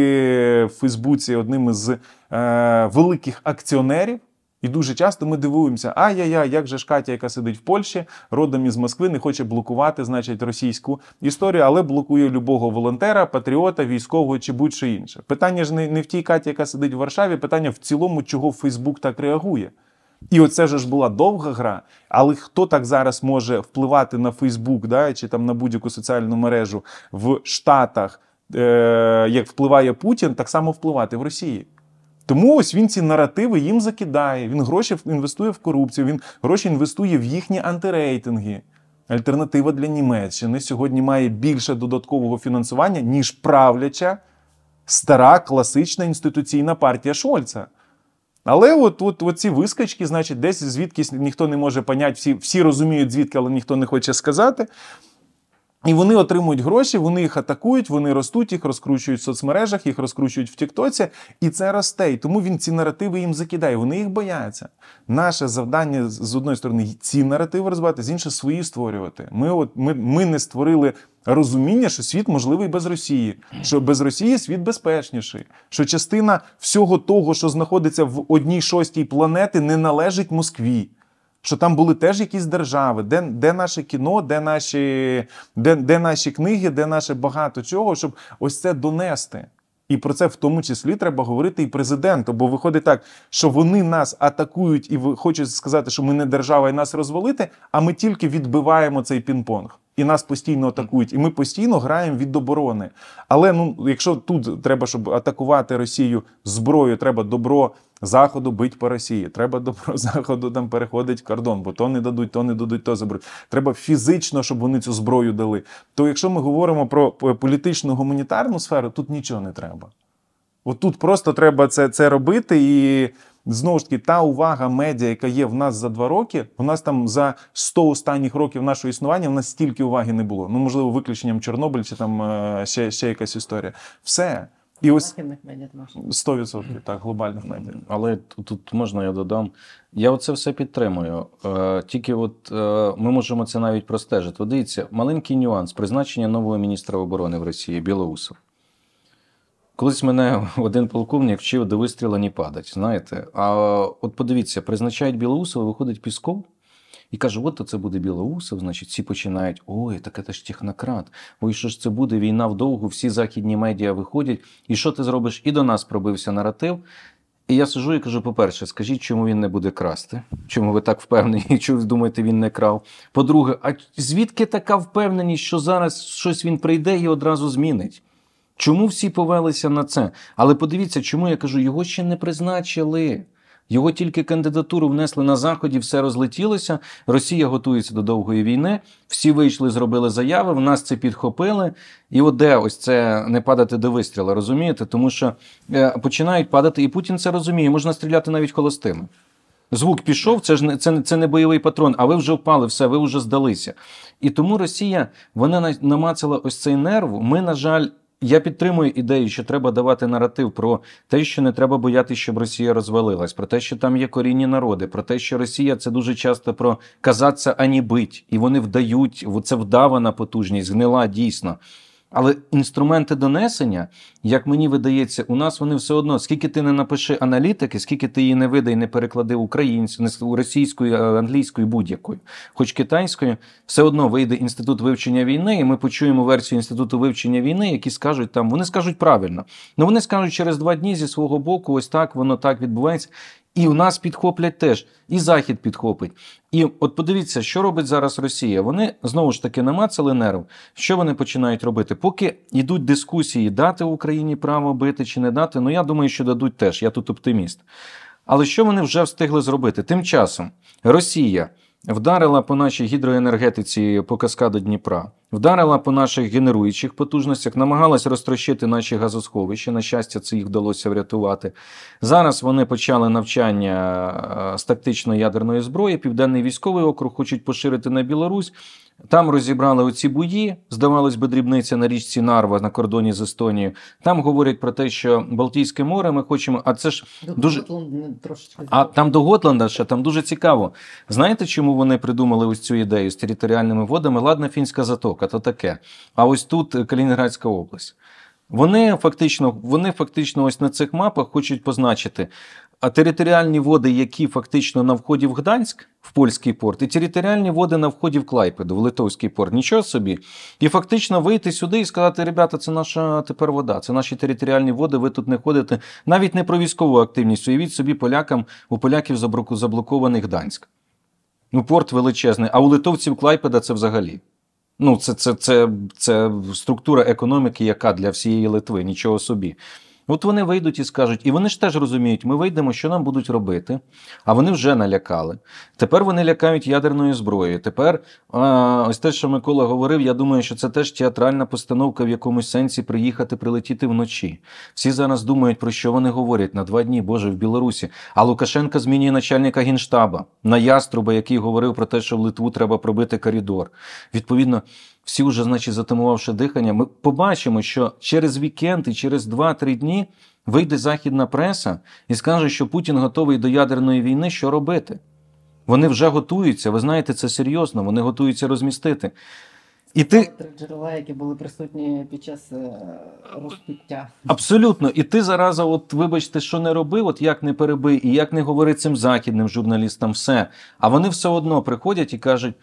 в Фейсбуці одним із е, великих акціонерів. І дуже часто ми дивуємося, ай-яй-яй, як же ж Катя, яка сидить в Польщі, родом із Москви, не хоче блокувати, значить, російську історію, але блокує любого волонтера, патріота, військового чи будь-що інше. Питання ж не в тій Каті, яка сидить в Варшаві, питання в цілому, чого Фейсбук так реагує. І оце ж була довга гра. Але хто так зараз може впливати на Фейсбук да, чи там на будь-яку соціальну мережу в Штатах, е- як впливає Путін, так само впливати в Росії? Тому ось він ці наративи їм закидає. Він гроші інвестує в корупцію, він гроші інвестує в їхні антирейтинги. Альтернатива для Німеччини сьогодні має більше додаткового фінансування, ніж правляча стара класична інституційна партія Шольца. Але от от, от ці вискачки, значить, десь звідкись ніхто не може поняти, всі, всі розуміють, звідки, але ніхто не хоче сказати. І вони отримують гроші, вони їх атакують, вони ростуть, їх розкручують в соцмережах, їх розкручують в Тіктоці, і це росте. І тому він ці наративи їм закидає. Вони їх бояться. Наше завдання з одної сторони ці наративи розбивати, з іншої свої створювати. Ми, от ми, ми не створили. Розуміння, що світ можливий без Росії, що без Росії світ безпечніший, що частина всього того, що знаходиться в одній шостій планети, не належить Москві що там були теж якісь держави, де де наше кіно, де наші де, де наші книги, де наше багато чого, щоб ось це донести. І про це в тому числі треба говорити і президенту. Бо виходить так, що вони нас атакують і хочуть сказати, що ми не держава і нас розвалити, а ми тільки відбиваємо цей пінг-понг. І нас постійно атакують, і ми постійно граємо від оборони. Але ну, якщо тут треба, щоб атакувати Росію зброю, треба добро заходу бить по Росії. Треба до заходу там переходить кордон, бо то не дадуть, то не дадуть, то заберуть. Треба фізично, щоб вони цю зброю дали. То якщо ми говоримо про політичну гуманітарну сферу, тут нічого не треба. От тут просто треба це це робити, і знову ж таки та увага медіа, яка є в нас за два роки, у нас там за 100 останніх років нашого існування в нас стільки уваги не було. Ну можливо, виключенням Чорнобиль чи там е, ще ще якась історія. Все і ось 100% так, глобальних медіа. Але тут можна я додам. Я оце все підтримую. Е, тільки от е, ми можемо це навіть простежити. От дивіться, маленький нюанс призначення нового міністра оборони в Росії Білоусов. Колись мене один полковник вчив до вистріла не падать. Знаєте, а от подивіться, призначають Білоусова, виходить Пісков. І каже, от це буде білоусов, значить, всі починають: ой, так це ж технократ. Ой, що ж це буде? Війна вдовго, всі західні медіа виходять. І що ти зробиш? І до нас пробився наратив. І я сижу і кажу: по-перше, скажіть, чому він не буде красти? Чому ви так впевнені? Чому ви думаєте, він не крав? По-друге, а звідки така впевненість, що зараз щось він прийде і одразу змінить? Чому всі повелися на це? Але подивіться, чому я кажу, його ще не призначили. Його тільки кандидатуру внесли на заході, все розлетілося. Росія готується до довгої війни. Всі вийшли, зробили заяви. В нас це підхопили. І от де ось це не падати до вистріла, розумієте? Тому що е, починають падати, і Путін це розуміє. Можна стріляти навіть холостими. Звук пішов, це ж не це, це не бойовий патрон, а ви вже впали, все, ви вже здалися. І тому Росія вона намацала ось цей нерв. Ми, на жаль, я підтримую ідею, що треба давати наратив про те, що не треба боятися, щоб Росія розвалилась, про те, що там є корінні народи, про те, що Росія це дуже часто про казатися ані бить, і вони вдають це вдавана потужність, гнила дійсно. Але інструменти донесення, як мені видається, у нас вони все одно, скільки ти не напиши аналітики, скільки ти її не видай, не переклади українською, російською, англійською, будь-якою, хоч китайською, все одно вийде інститут вивчення війни, і ми почуємо версію інституту вивчення війни, які скажуть там, вони скажуть правильно. Ну вони скажуть через два дні зі свого боку, ось так воно так відбувається. І у нас підхоплять теж, і Захід підхопить. І от подивіться, що робить зараз Росія. Вони знову ж таки намацали нерв. Що вони починають робити? Поки йдуть дискусії, дати Україні право бити чи не дати. Ну я думаю, що дадуть теж. Я тут оптиміст. Але що вони вже встигли зробити? Тим часом Росія вдарила по нашій гідроенергетиці по каскаду Дніпра, вдарила по наших генеруючих потужностях, намагалась розтрощити наші газосховища. На щастя, це їх вдалося врятувати. Зараз вони почали навчання е, з тактичної ядерної зброї. Південний військовий округ хочуть поширити на Білорусь. Там розібрали оці бої, здавалось би, дрібниця на річці Нарва на кордоні з Естонією. Там говорять про те, що Балтійське море ми хочемо. А це ж до дуже а там до Готланда ще там дуже цікаво. Знаєте, чому вони придумали ось цю ідею з територіальними водами? Ладна фінська затока, то таке. А ось тут е, Калінінградська область. Вони фактично, вони фактично, ось на цих мапах хочуть позначити а територіальні води, які фактично на вході в Гданськ, в польський порт, і територіальні води на вході в Клайпеду, в Литовський порт, нічого собі. І фактично вийти сюди і сказати, ребята, це наша тепер вода, це наші територіальні води, ви тут не ходите. Навіть не про військову активність. Уявіть собі полякам у поляків заблокований Гданськ. Ну, порт величезний, а у литовців Клайпеда це взагалі. Ну, це, це, це, це структура економіки, яка для всієї Литви, нічого собі. От вони вийдуть і скажуть, і вони ж теж розуміють, ми вийдемо, що нам будуть робити, а вони вже налякали. Тепер вони лякають ядерною зброєю. Тепер, ось те, що Микола говорив, я думаю, що це теж театральна постановка в якомусь сенсі приїхати, прилетіти вночі. Всі зараз думають, про що вони говорять на два дні, Боже, в Білорусі. А Лукашенка змінює начальника генштаба на яструба, який говорив про те, що в Литву треба пробити коридор. Відповідно, всі вже, значить, затимувавши дихання, ми побачимо, що через вікенд і через 2-3 дні вийде західна преса і скаже, що Путін готовий до ядерної війни, що робити. Вони вже готуються, ви знаєте, це серйозно, вони готуються розмістити. І ти... Три джерела, які були присутні під час е, розпиття. Абсолютно. І ти зараза, от вибачте, що не роби, от як не перебий, і як не говори цим західним журналістам все. А вони все одно приходять і кажуть: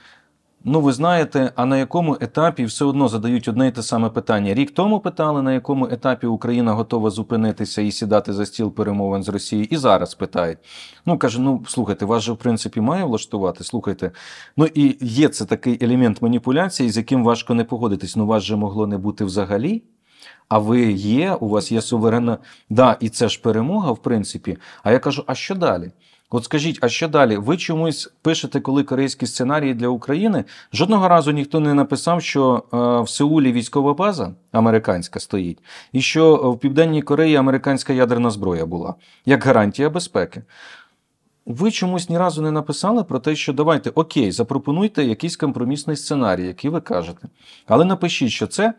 Ну, ви знаєте, а на якому етапі все одно задають одне і те саме питання. Рік тому питали, на якому етапі Україна готова зупинитися і сідати за стіл перемовин з Росією, і зараз питають. Ну каже, ну слухайте, вас же в принципі має влаштувати. Слухайте. Ну і є це такий елемент маніпуляції, з яким важко не погодитись. Ну вас же могло не бути взагалі. А ви є, у вас є суверенна, да, і це ж перемога, в принципі. А я кажу, а що далі? От скажіть, а що далі? Ви чомусь пишете, коли корейські сценарії для України? Жодного разу ніхто не написав, що е, в Сеулі військова база американська стоїть, і що е, в Південній Кореї американська ядерна зброя була як гарантія безпеки. Ви чомусь ні разу не написали про те, що давайте окей, запропонуйте якийсь компромісний сценарій, який ви кажете. Але напишіть, що це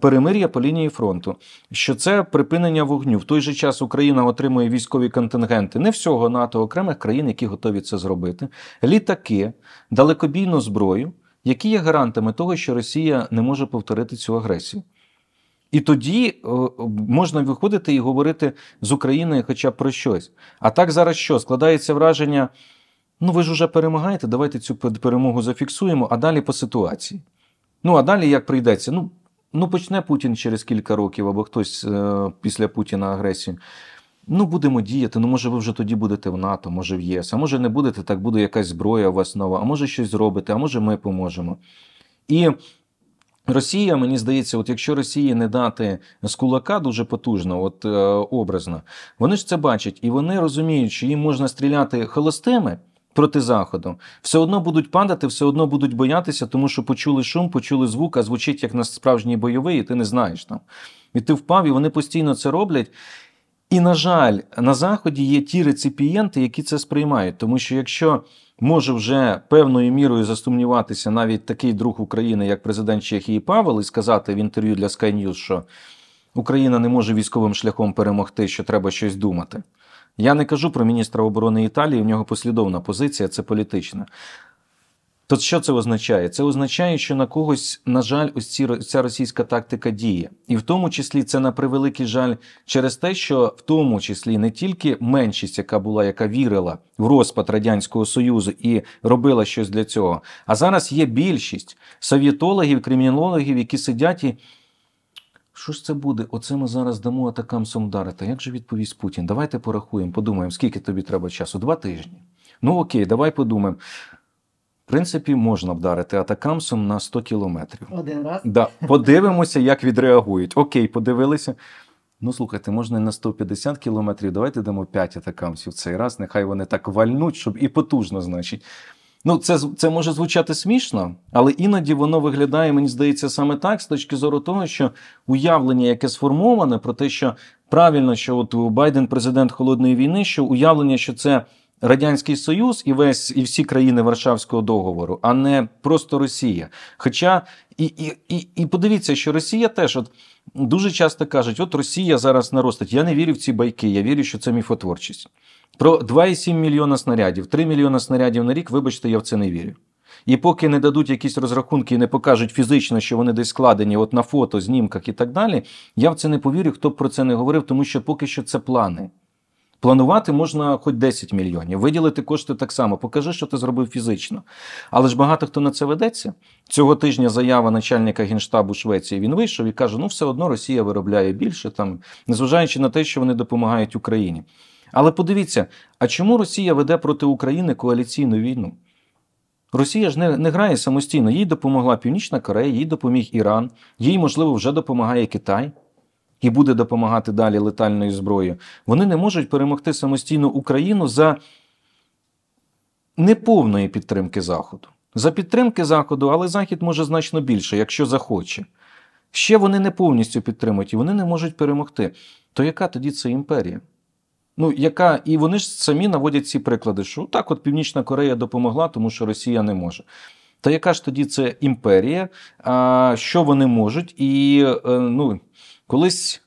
перемир'я по лінії фронту, що це припинення вогню. В той же час Україна отримує військові контингенти не всього НАТО, окремих країн, які готові це зробити, літаки, далекобійну зброю, які є гарантами того, що Росія не може повторити цю агресію. І тоді е, можна виходити і говорити з Україною хоча б про щось. А так зараз що? Складається враження: ну ви ж уже перемагаєте, давайте цю перемогу зафіксуємо, а далі по ситуації. Ну, а далі як прийдеться? Ну, ну почне Путін через кілька років або хтось е- після Путіна агресію. Ну, будемо діяти. Ну, може, ви вже тоді будете в НАТО, може в ЄС, а може не будете, так буде якась зброя у вас нова, а може щось зробите, а може ми поможемо. І Росія, мені здається, от якщо Росії не дати з кулака дуже потужно, от е, образно, вони ж це бачать, і вони розуміють, що їм можна стріляти холостими. Проти заходу все одно будуть падати, все одно будуть боятися, тому що почули шум, почули звук, а звучить як на справжній бойовий, і ти не знаєш там. І ти впав, і вони постійно це роблять. І, на жаль, на заході є ті реципієнти, які це сприймають, тому що якщо може вже певною мірою засумніватися навіть такий друг України, як президент Чехії Павел, і сказати в інтерв'ю для Sky News, що Україна не може військовим шляхом перемогти, що треба щось думати. Я не кажу про міністра оборони Італії, в нього послідовна позиція, це політична. То що це означає? Це означає, що на когось, на жаль, ось ці ця російська тактика діє, і в тому числі це на превеликий жаль через те, що в тому числі не тільки меншість, яка була, яка вірила в розпад радянського союзу і робила щось для цього. А зараз є більшість совєтологів, кримінологів, які сидять і. Що ж це буде? Оце ми зараз дамо атакам Сомдарета. Як же відповість Путін? Давайте порахуємо, подумаємо, скільки тобі треба часу? Два тижні. Ну окей, давай подумаємо принципі, можна вдарити атакамсом на 100 кілометрів. Один раз. Да. Подивимося, як відреагують. Окей, подивилися. Ну, слухайте, можна і на 150 кілометрів. Давайте дамо 5 атакамсів цей раз. Нехай вони так вальнуть, щоб і потужно, значить. Ну, це це може звучати смішно, але іноді воно виглядає, мені здається, саме так, з точки зору того, що уявлення, яке сформоване, про те, що правильно, що от Байден президент холодної війни, що уявлення, що це. Радянський Союз і весь і всі країни Варшавського договору, а не просто Росія. Хоча і і, і, і подивіться, що Росія теж от дуже часто кажуть: от Росія зараз наростить. Я не вірю в ці байки, я вірю, що це міфотворчість. Про 2,7 мільйона снарядів, 3 мільйона снарядів на рік, вибачте, я в це не вірю. І поки не дадуть якісь розрахунки і не покажуть фізично, що вони десь складені, от на фото, знімках і так далі, я в це не повірю, хто б про це не говорив, тому що поки що це плани. Планувати можна хоч 10 мільйонів, виділити кошти так само. Покажи, що ти зробив фізично. Але ж багато хто на це ведеться. Цього тижня заява начальника генштабу Швеції він вийшов і каже: ну все одно Росія виробляє більше, там, незважаючи на те, що вони допомагають Україні. Але подивіться, а чому Росія веде проти України коаліційну війну? Росія ж не не грає самостійно, їй допомогла Північна Корея, їй допоміг Іран, їй, можливо, вже допомагає Китай і буде допомагати далі летальною зброєю, вони не можуть перемогти самостійну Україну за неповної підтримки Заходу. За підтримки Заходу, але Захід може значно більше, якщо захоче. Ще вони не повністю підтримують і вони не можуть перемогти. То яка тоді це імперія? Ну, яка, і вони ж самі наводять ці приклади, що так, от Північна Корея допомогла, тому що Росія не може. То яка ж тоді це імперія? Що вони можуть? І е, ну, колись.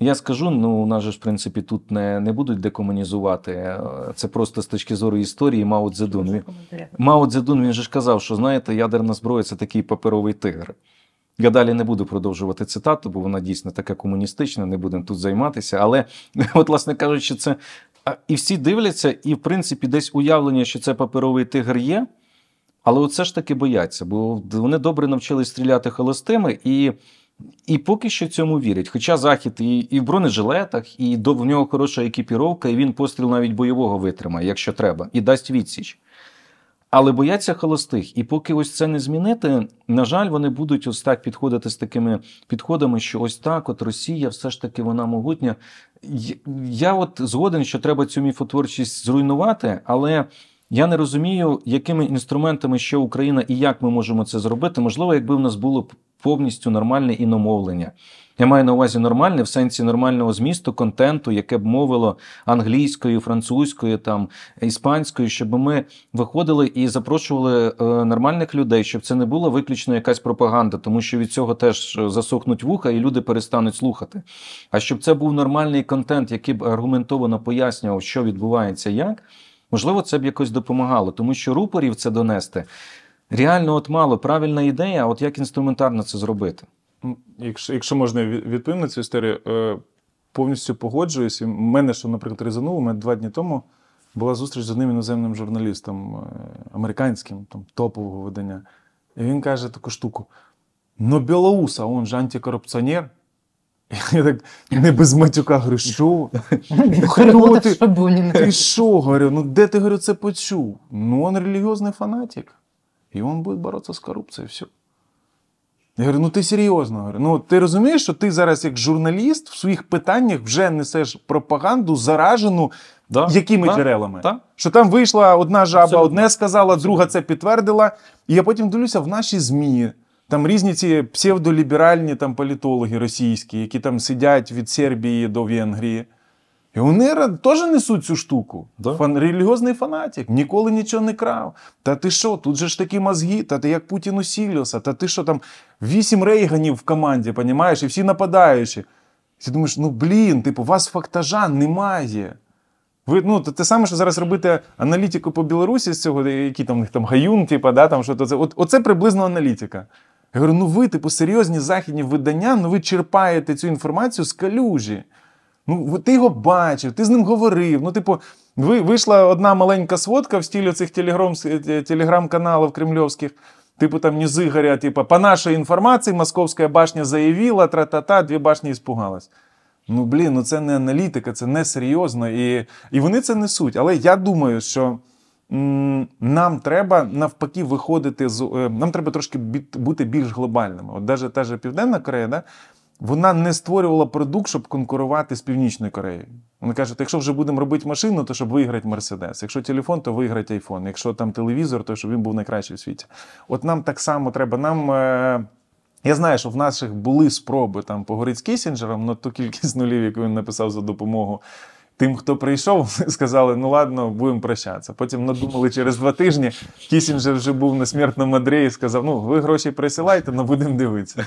Я скажу, ну у нас же в принципі тут не не будуть декомунізувати. Е, це просто з точки зору історії Мао Цзедун. Він, Мао Цзедун, він же ж казав, що знаєте, ядерна зброя це такий паперовий тигр. Я далі не буду продовжувати цитату, бо вона дійсно така комуністична, не будемо тут займатися. Але, от, власне кажучи, це і всі дивляться, і в принципі десь уявлення, що це паперовий тигр є. Але все ж таки бояться, бо вони добре навчились стріляти холостими і. І поки що цьому вірять. Хоча захід і і в бронежилетах, і до в нього хороша екіпіровка, і він постріл навіть бойового витримає, якщо треба, і дасть відсіч. Але бояться холостих. І поки ось це не змінити, на жаль, вони будуть ось так підходити з такими підходами, що ось так, от Росія, все ж таки, вона могутня. Я от згоден, що треба цю міфотворчість зруйнувати, але. Я не розумію, якими інструментами ще Україна і як ми можемо це зробити. Можливо, якби в нас було повністю нормальне іномовлення. Я маю на увазі нормальне в сенсі нормального змісту, контенту, яке б мовило англійською, французькою, там іспанською, щоб ми виходили і запрошували е, нормальних людей, щоб це не була виключно якась пропаганда, тому що від цього теж е, засохнуть вуха, і люди перестануть слухати. А щоб це був нормальний контент, який б аргументовано пояснював, що відбувається як. Можливо, це б якось допомагало, тому що рупорів це донести реально от мало. Правильна ідея, от як інструментарно це зробити. Якщо якщо можна відповім на цю історію, е, повністю погоджуюсь. І мене, що, наприклад, резонуло, у мене два дні тому була зустріч з одним іноземним журналістом, е, американським, там, топового видання. І він каже таку штуку: ну, Білоуса, он же антикорупціонер. Я так не без матюка говорю, що? Ну, ти, ти що? Говорю, ну де ти говорю, це почув? Ну, він релігіозний фанатик. І він буде боротися з корупцією, все. Я говорю, ну ти серйозно. Говорю, ну ти розумієш, що ти зараз, як журналіст, в своїх питаннях вже несеш пропаганду, заражену да, якими да, джерелами? Да. Що там вийшла одна жаба, Абсолютно. одне сказала, друга це підтвердила. І я потім дивлюся в наші ЗМІ. Там різні ці псевдоліберальні там політологи російські, які там сидять від Сербії до Венгрії. І вони теж несуть цю штуку. Да? Фан, релігіозний фанатик, ніколи нічого не крав. Та ти що, тут же ж такі мозги, та ти як Путін усілювався, та ти що там вісім рейганів в команді, понімаєш, і всі нападаючі. ти думаєш, ну блін, типу, у вас фактажа немає. Ви, ну, Те саме, що зараз робити аналітику по Білорусі з цього, які там у них там гаюн, типу, да, там, що то це. От, Оце приблизно аналітика. Я говорю, ну ви, типу, серйозні західні видання, ну ви черпаєте цю інформацію з калюжі. Ну, ти його бачив, ти з ним говорив. Ну, типу, ви, вийшла одна маленька сводка в стілі цих е, телеграм-каналів кремльовських. Типу там низы горят, типа, по нашей інформації, Московська башня заявила, тра-та-та, дві башні испугалась. Ну, блін, ну це не аналітика, це не серйозно. І, і вони це несуть. Але я думаю, що. Нам треба навпаки виходити з е, нам треба трошки бути більш глобальними. От навіть та же Південна Корея, да, вона не створювала продукт, щоб конкурувати з Північною Кореєю. Вони кажуть, якщо вже будемо робити машину, то щоб виграти Мерседес. Якщо телефон, то виграти айфон. Якщо там телевізор, то щоб він був найкращий в світі. От нам так само треба. Нам. Е, я знаю, що в наших були спроби там поговорити з Кісінджером, але ту кількість нулів, яку він написав за допомогу. Тим, хто прийшов, сказали, ну ладно, будемо прощатися. Потім надумали через два тижні. Кісінджер вже був на смертному адрі і сказав: Ну, ви гроші присилайте, але ну, будемо дивитися.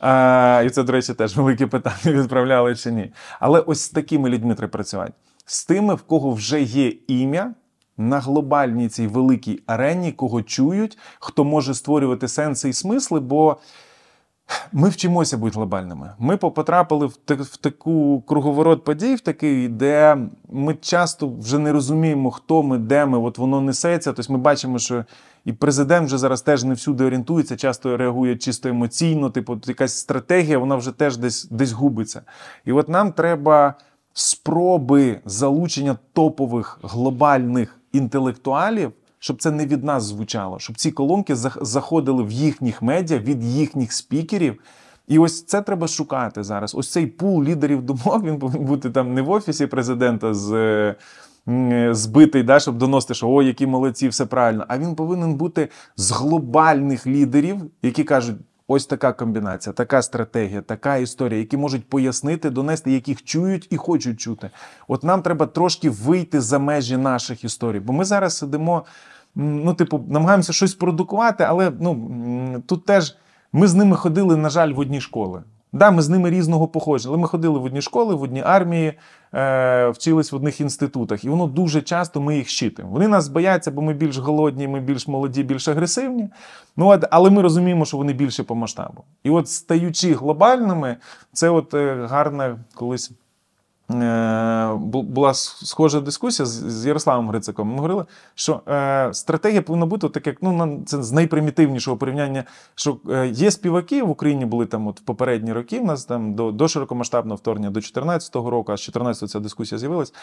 А, І це, до речі, теж велике питання відправляли чи ні. Але ось з такими людьми треба працювати. З тими, в кого вже є ім'я на глобальній цій великій арені, кого чують, хто може створювати сенси і смисли. бо... Ми вчимося бути глобальними. Ми потрапили в таку круговорот подій, в такий, де ми часто вже не розуміємо, хто ми, де ми, от воно несеться. Тобто ми бачимо, що і президент вже зараз теж не всюди орієнтується, часто реагує чисто емоційно, типу, якась стратегія, вона вже теж десь десь губиться. І от нам треба спроби залучення топових глобальних інтелектуалів щоб це не від нас звучало, щоб ці колонки заходили в їхніх медіа від їхніх спікерів. І ось це треба шукати зараз. Ось цей пул лідерів думок він повинен бути там не в офісі президента з. Збитий, да, щоб доносити, що о, які молодці, все правильно. А він повинен бути з глобальних лідерів, які кажуть: ось така комбінація, така стратегія, така історія, які можуть пояснити, донести, яких чують і хочуть чути. От нам треба трошки вийти за межі наших історій, бо ми зараз сидимо ну, типу, намагаємося щось продукувати, але ну, тут теж ми з ними ходили, на жаль, в одні школи. Да, ми з ними різного походження, але ми ходили в одні школи, в одні армії, е, вчились в одних інститутах, і воно дуже часто ми їх щитимо. Вони нас бояться, бо ми більш голодні, ми більш молоді, більш агресивні. Ну от, але ми розуміємо, що вони більше по масштабу. І от стаючи глобальними, це от е, гарна колись Е, була схожа дискусія з Ярославом Грициком. Ми говорили, що е, стратегія повинна бути так, як ну це з найпримітивнішого порівняння, що е, є співаки в Україні були там от в попередні роки. У нас там до до широкомасштабного вторгнення до 2014 року, а з 14-го ця дискусія з'явилась.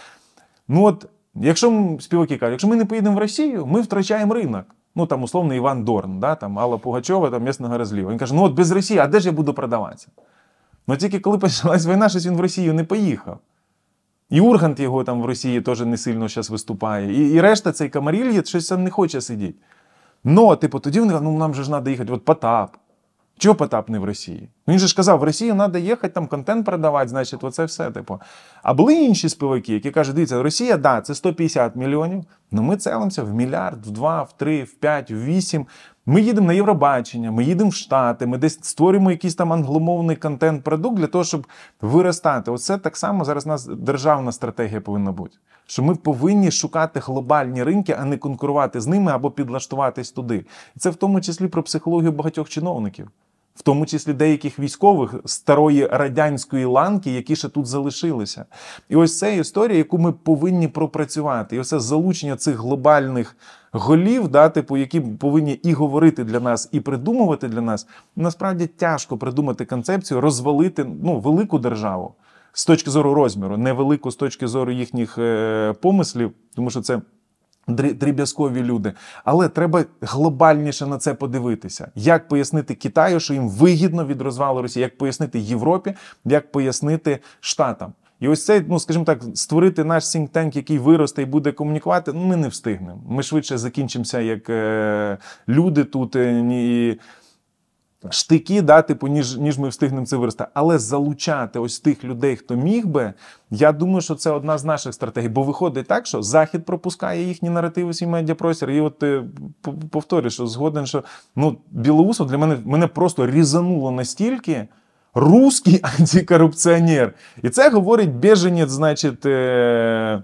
Ну от, якщо співаки кажуть, якщо ми не поїдемо в Росію, ми втрачаємо ринок. Ну там условно Іван Дорн, да, там Алла Пугачова, там ясного розліва. Він каже: ну от без Росії, а де ж я буду продаватися? Ну тільки коли почалась війна, щось він в Росію не поїхав. І Ургант його там в Росії теж не сильно зараз виступає. І і решта цей Камарільє щось там не хоче сидіти. Ну, типу, тоді вони кажуть, ну нам же ж треба їхати. От Потап. Чого Потап не в Росії? Ну, він же ж казав, в Росію треба їхати, там контент продавати, значить, оце все. типу. А були інші співаки, які кажуть, дивіться, Росія, да, це 150 мільйонів. Ну ми целимося в мільярд, в два, в три, в п'ять, в вісім. Ми їдемо на Євробачення, ми їдемо в Штати, ми десь створюємо якийсь там англомовний контент-продукт для того, щоб виростати. Оце так само зараз у нас державна стратегія повинна бути. Що ми повинні шукати глобальні ринки, а не конкурувати з ними або підлаштуватись туди. І це в тому числі про психологію багатьох чиновників в тому числі деяких військових старої радянської ланки, які ще тут залишилися. І ось це історія, яку ми повинні пропрацювати. І ось це залучення цих глобальних голів, да, типу, які повинні і говорити для нас, і придумувати для нас. Насправді тяжко придумати концепцію, розвалити ну, велику державу з точки зору розміру, невелику з точки зору їхніх е, помислів, тому що це дріб'язкові люди, але треба глобальніше на це подивитися. Як пояснити Китаю, що їм вигідно від розвалу Росії, як пояснити Європі, як пояснити Штатам. І ось цей, ну скажімо так, створити наш сінг який виросте і буде комунікувати. Ну ми не встигнемо. Ми швидше закінчимося як е, люди тут е, ні штики, да, типу, ніж ми встигнемо це вирости. Але залучати ось тих людей, хто міг би, я думаю, що це одна з наших стратегій. Бо виходить так, що захід пропускає їхні наративи свій медіапростір. І от повторюю, що згоден, що ну білоусов для мене мене просто різануло настільки. Русський антикорупціонер. І це говорить біженець, значить, е,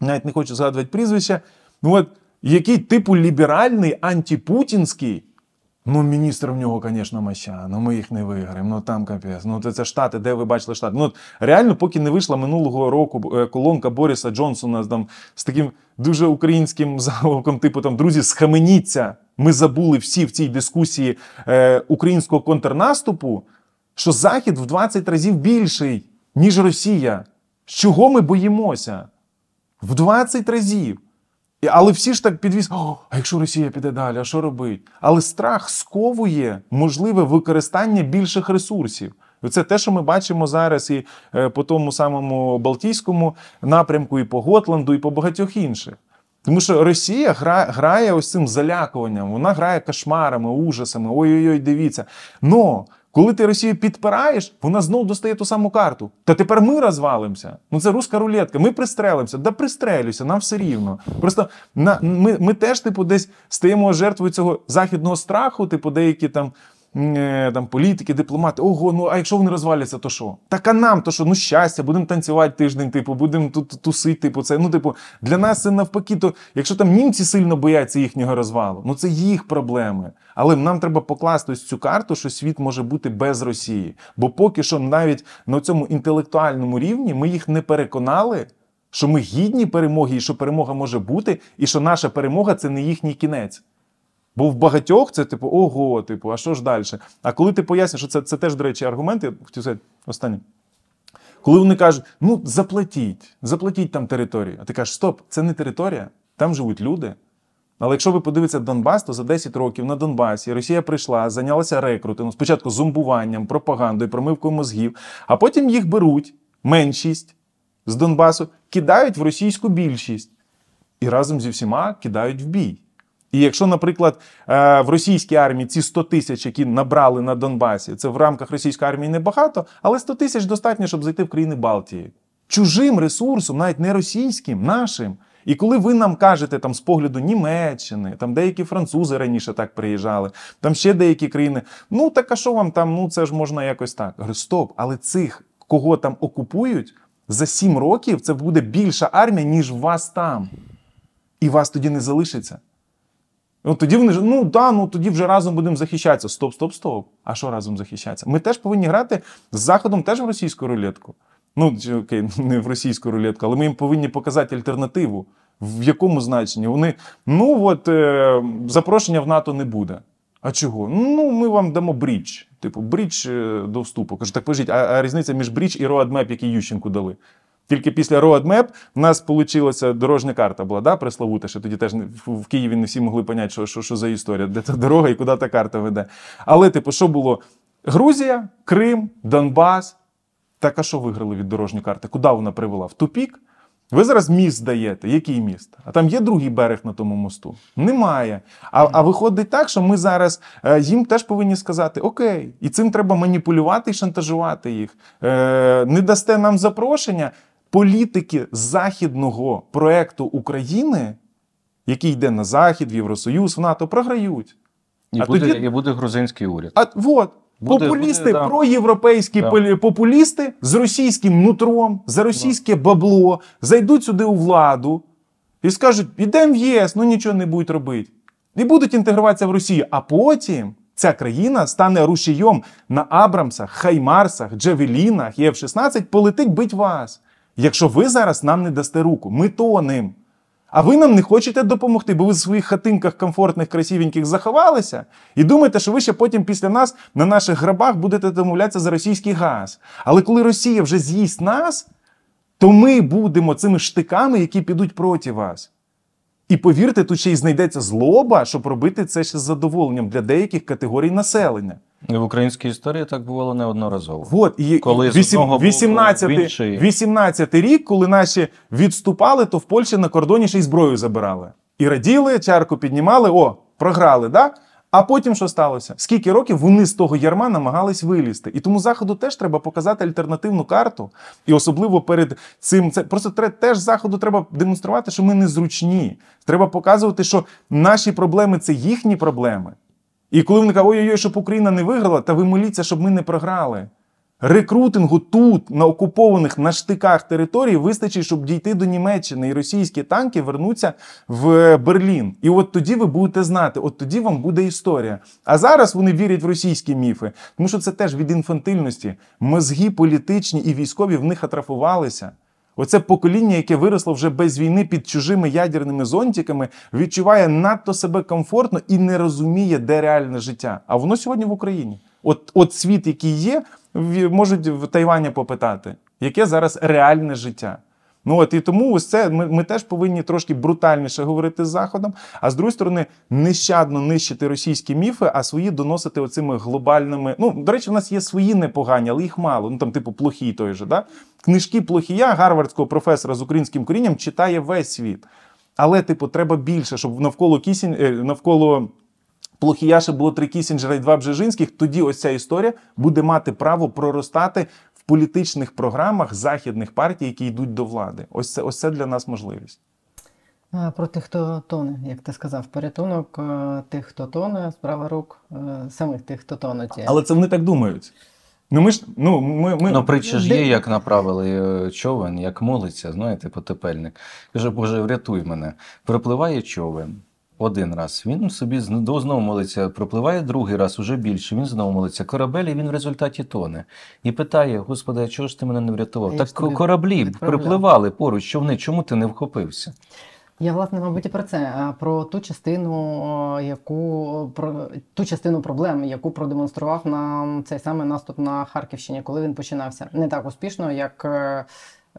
навіть не хочу згадувати прізвище, ну от який типу ліберальний антипутінський Ну, міністр в нього, звісно, моща. Ну ми їх не виграємо. Ну там капець. Ну це штати, де ви бачили штати? Ну реально, поки не вийшла минулого року е, колонка Боріса Джонсона там з таким дуже українським заголовком, типу там друзі, схаменіться. Ми забули всі в цій дискусії е, українського контрнаступу, що Захід в 20 разів більший, ніж Росія. З чого ми боїмося? В 20 разів. Але всі ж так підвіз, а якщо Росія піде далі, а що робить? Але страх сковує можливе використання більших ресурсів. Це те, що ми бачимо зараз, і е, по тому самому Балтійському напрямку, і по Готланду, і по багатьох інших. Тому що Росія гра, грає ось цим залякуванням, вона грає кошмарами, ужасами. Ой-ой-ой, дивіться. Но коли ти Росію підпираєш, вона знову достає ту саму карту. Та тепер ми розвалимося. Ну це руска рулетка. Ми пристрелимося, да пристрелюся, нам все рівно. Просто на ми, ми теж, типу, десь стаємо жертвою цього західного страху, типу, деякі там. Е, там політики, дипломати, ого, ну а якщо вони розваляться, то що? Так а нам, то що? Ну щастя, будемо танцювати тиждень, типу, будемо тут тусити, типу, це. Ну, типу, для нас це навпаки, то якщо там німці сильно бояться їхнього розвалу, ну це їх проблеми. Але нам треба покласти ось цю карту, що світ може бути без Росії. Бо поки що навіть на цьому інтелектуальному рівні ми їх не переконали. Що ми гідні перемоги, і що перемога може бути, і що наша перемога це не їхній кінець. Бо в багатьох це типу ого, типу, а що ж далі? А коли ти поясниш, що це це теж, до речі, аргументи я хотів сказати останнє. Коли вони кажуть, ну заплатіть, заплатіть там територію. А ти кажеш, стоп, це не територія, там живуть люди. Але якщо ви подивитеся Донбас, то за 10 років на Донбасі Росія прийшла, зайнялася рекрутингом, спочатку зомбуванням, пропагандою, промивкою мозгів, а потім їх беруть, меншість з Донбасу, кидають в російську більшість і разом зі всіма кидають в бій. І якщо, наприклад, е, в російській армії ці 100 тисяч, які набрали на Донбасі, це в рамках російської армії небагато, але 100 тисяч достатньо, щоб зайти в країни Балтії чужим ресурсом, навіть не російським, нашим. І коли ви нам кажете там з погляду Німеччини, там деякі французи раніше так приїжджали, там ще деякі країни. Ну так а що вам там? Ну це ж можна якось так. Говорю, стоп, але цих, кого там окупують, за 7 років це буде більша армія, ніж вас там. І вас тоді не залишиться. Ну тоді вони ж ну да, ну тоді вже разом будемо захищатися. Стоп, стоп, стоп. А що разом захищатися? Ми теж повинні грати з заходом теж в російську рулетку. Ну окей, не в російську рулетку, але ми їм повинні показати альтернативу. В якому значенні вони ну от е, запрошення в НАТО не буде. А чого? Ну ми вам дамо бріч. Типу, бріч е, до вступу. Кажу, так пожіть, а, а різниця між бріч і Роадмеп, який Ющенку дали. Тільки після roadmap в нас вийшла дорожня карта була, да, пресловута, що тоді теж в Києві не всі могли поняти, що що, що за історія, де та дорога і куди та карта веде. Але, типу, що було? Грузія, Крим, Донбас. Так а що виграли від дорожньої карти? Куди вона привела? В тупік? Ви зараз міст даєте. Який міст? А там є другий берег на тому мосту? Немає. А а виходить так, що ми зараз е, їм теж повинні сказати: Окей, і цим треба маніпулювати і шантажувати їх. Е, Не дасте нам запрошення політики західного проекту України, який йде на Захід, в Євросоюз, в НАТО, програють. І а буде тоді... і буде грузинський уряд. А от буде, популісти, буде, проєвропейські да. популісти з російським нутром, за російське бабло зайдуть сюди у владу і скажуть: ідемо в ЄС, ну нічого не будуть робити. І будуть інтегруватися в Росію. А потім ця країна стане рушієм на Абрамсах, Хаймарсах, Джавелінах, Єв-16, полетить бить вас якщо ви зараз нам не дасте руку, ми тонем. А ви нам не хочете допомогти, бо ви в своїх хатинках комфортних, красивеньких заховалися, і думаєте, що ви ще потім після нас на наших грабах будете домовлятися за російський газ. Але коли Росія вже з'їсть нас, то ми будемо цими штиками, які підуть проти вас. І повірте, тут ще й знайдеться злоба, щоб робити це ще з задоволенням для деяких категорій населення. І в українській історії так бувало неодноразово. От, і коли 18, 18 рік, коли наші відступали, то в Польщі на кордоні ще й зброю забирали. І раділи, чарку піднімали, о, програли, да? А потім що сталося? Скільки років вони з того ярма намагались вилізти? І тому заходу теж треба показати альтернативну карту. І особливо перед цим це просто теж заходу треба демонструвати, що ми незручні. Треба показувати, що наші проблеми це їхні проблеми. І коли вони кажуть, ой-ой-ой, щоб Україна не виграла, та ви моліться, щоб ми не програли. Рекрутингу тут, на окупованих на штиках територій, вистачить, щоб дійти до Німеччини, і російські танки вернуться в е, Берлін. І от тоді ви будете знати, от тоді вам буде історія. А зараз вони вірять в російські міфи, тому що це теж від інфантильності. Мозги політичні і військові в них атрафувалися. Оце покоління, яке виросло вже без війни під чужими ядерними зонтиками, відчуває надто себе комфортно і не розуміє, де реальне життя. А воно сьогодні в Україні. От от світ, який є, можуть в Тайвані попитати, яке зараз реальне життя. Ну от І тому ось це ми, ми теж повинні трошки брутальніше говорити з Заходом, а з другої сторони, нещадно нищити російські міфи, а свої доносити оцими глобальними. Ну, до речі, в нас є свої непогані, але їх мало. Ну там, типу, плохій той же. да? Книжки плохія гарвардського професора з українським корінням читає весь світ. Але, типу, треба більше, щоб навколо кісінь, е, навколо. ще було три Кісінджера і два Бжежинських, тоді ось ця історія буде мати право проростати в політичних програмах західних партій, які йдуть до влади. Ось це ось це для нас можливість. Про тих, хто тоне, як ти сказав, порятунок е, тих, хто тоне, справа рук е, самих тих, хто тоне. Але це вони так думають. Ну, ми ж ну ми ми ну, притча ж є, як направили е, човен, як молиться, знаєте, потепельник. Каже, Боже, врятуй мене. Припливає човен один раз. Він собі знову молиться, пропливає другий раз, уже більше. Він знову молиться. Корабель, і він в результаті тоне. І питає: Господи, чого ж ти мене не врятував? Я так кораблі припливали поруч, що вони чому ти не вхопився? Я власне, мабуть, і про це про ту частину, яку про ту частину проблем, яку продемонстрував нам цей самий наступ на Харківщині, коли він починався не так успішно, як е,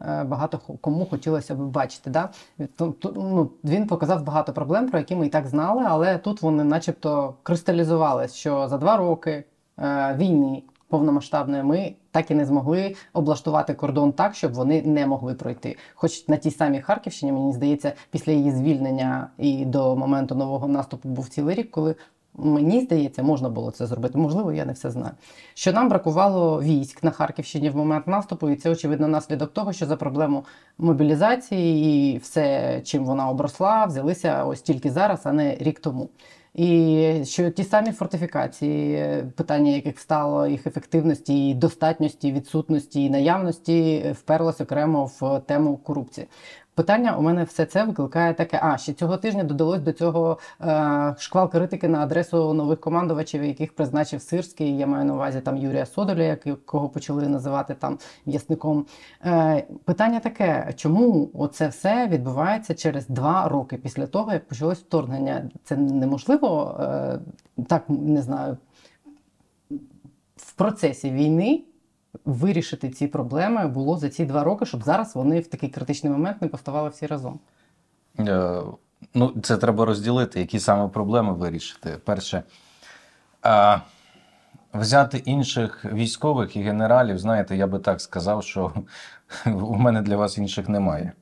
Е, багато кому хотілося б бачити. Да? Е, ну, Він показав багато проблем, про які ми і так знали, але тут вони начебто кристалізувалися, що за два роки е, війни повномасштабної ми так і не змогли облаштувати кордон так, щоб вони не могли пройти. Хоч на тій самій Харківщині, мені здається, після її звільнення і до моменту нового наступу був цілий рік, коли Мені здається, можна було це зробити. Можливо, я не все знаю. Що нам бракувало військ на Харківщині в момент наступу, і це очевидно наслідок того, що за проблему мобілізації і все, чим вона обросла, взялися ось тільки зараз, а не рік тому. І що ті самі фортифікації, питання яких стало їх ефективності, і достатньості, відсутності і наявності, вперлось окремо в тему корупції. Питання у мене все це викликає таке. А ще цього тижня додалось до цього е, шквал критики на адресу нових командувачів, яких призначив Сирський. Я маю на увазі там Юрія Содоля, якого почали називати там м'ясником. Е, Питання таке: чому оце все відбувається через два роки після того, як почалось вторгнення? Це неможливо е, так не знаю в процесі війни вирішити ці проблеми було за ці два роки, щоб зараз вони в такий критичний момент не поставали всі разом? Е, ну, це треба розділити, які саме проблеми вирішити. Перше, е, взяти інших військових і генералів, знаєте, я би так сказав, що у мене для вас інших немає.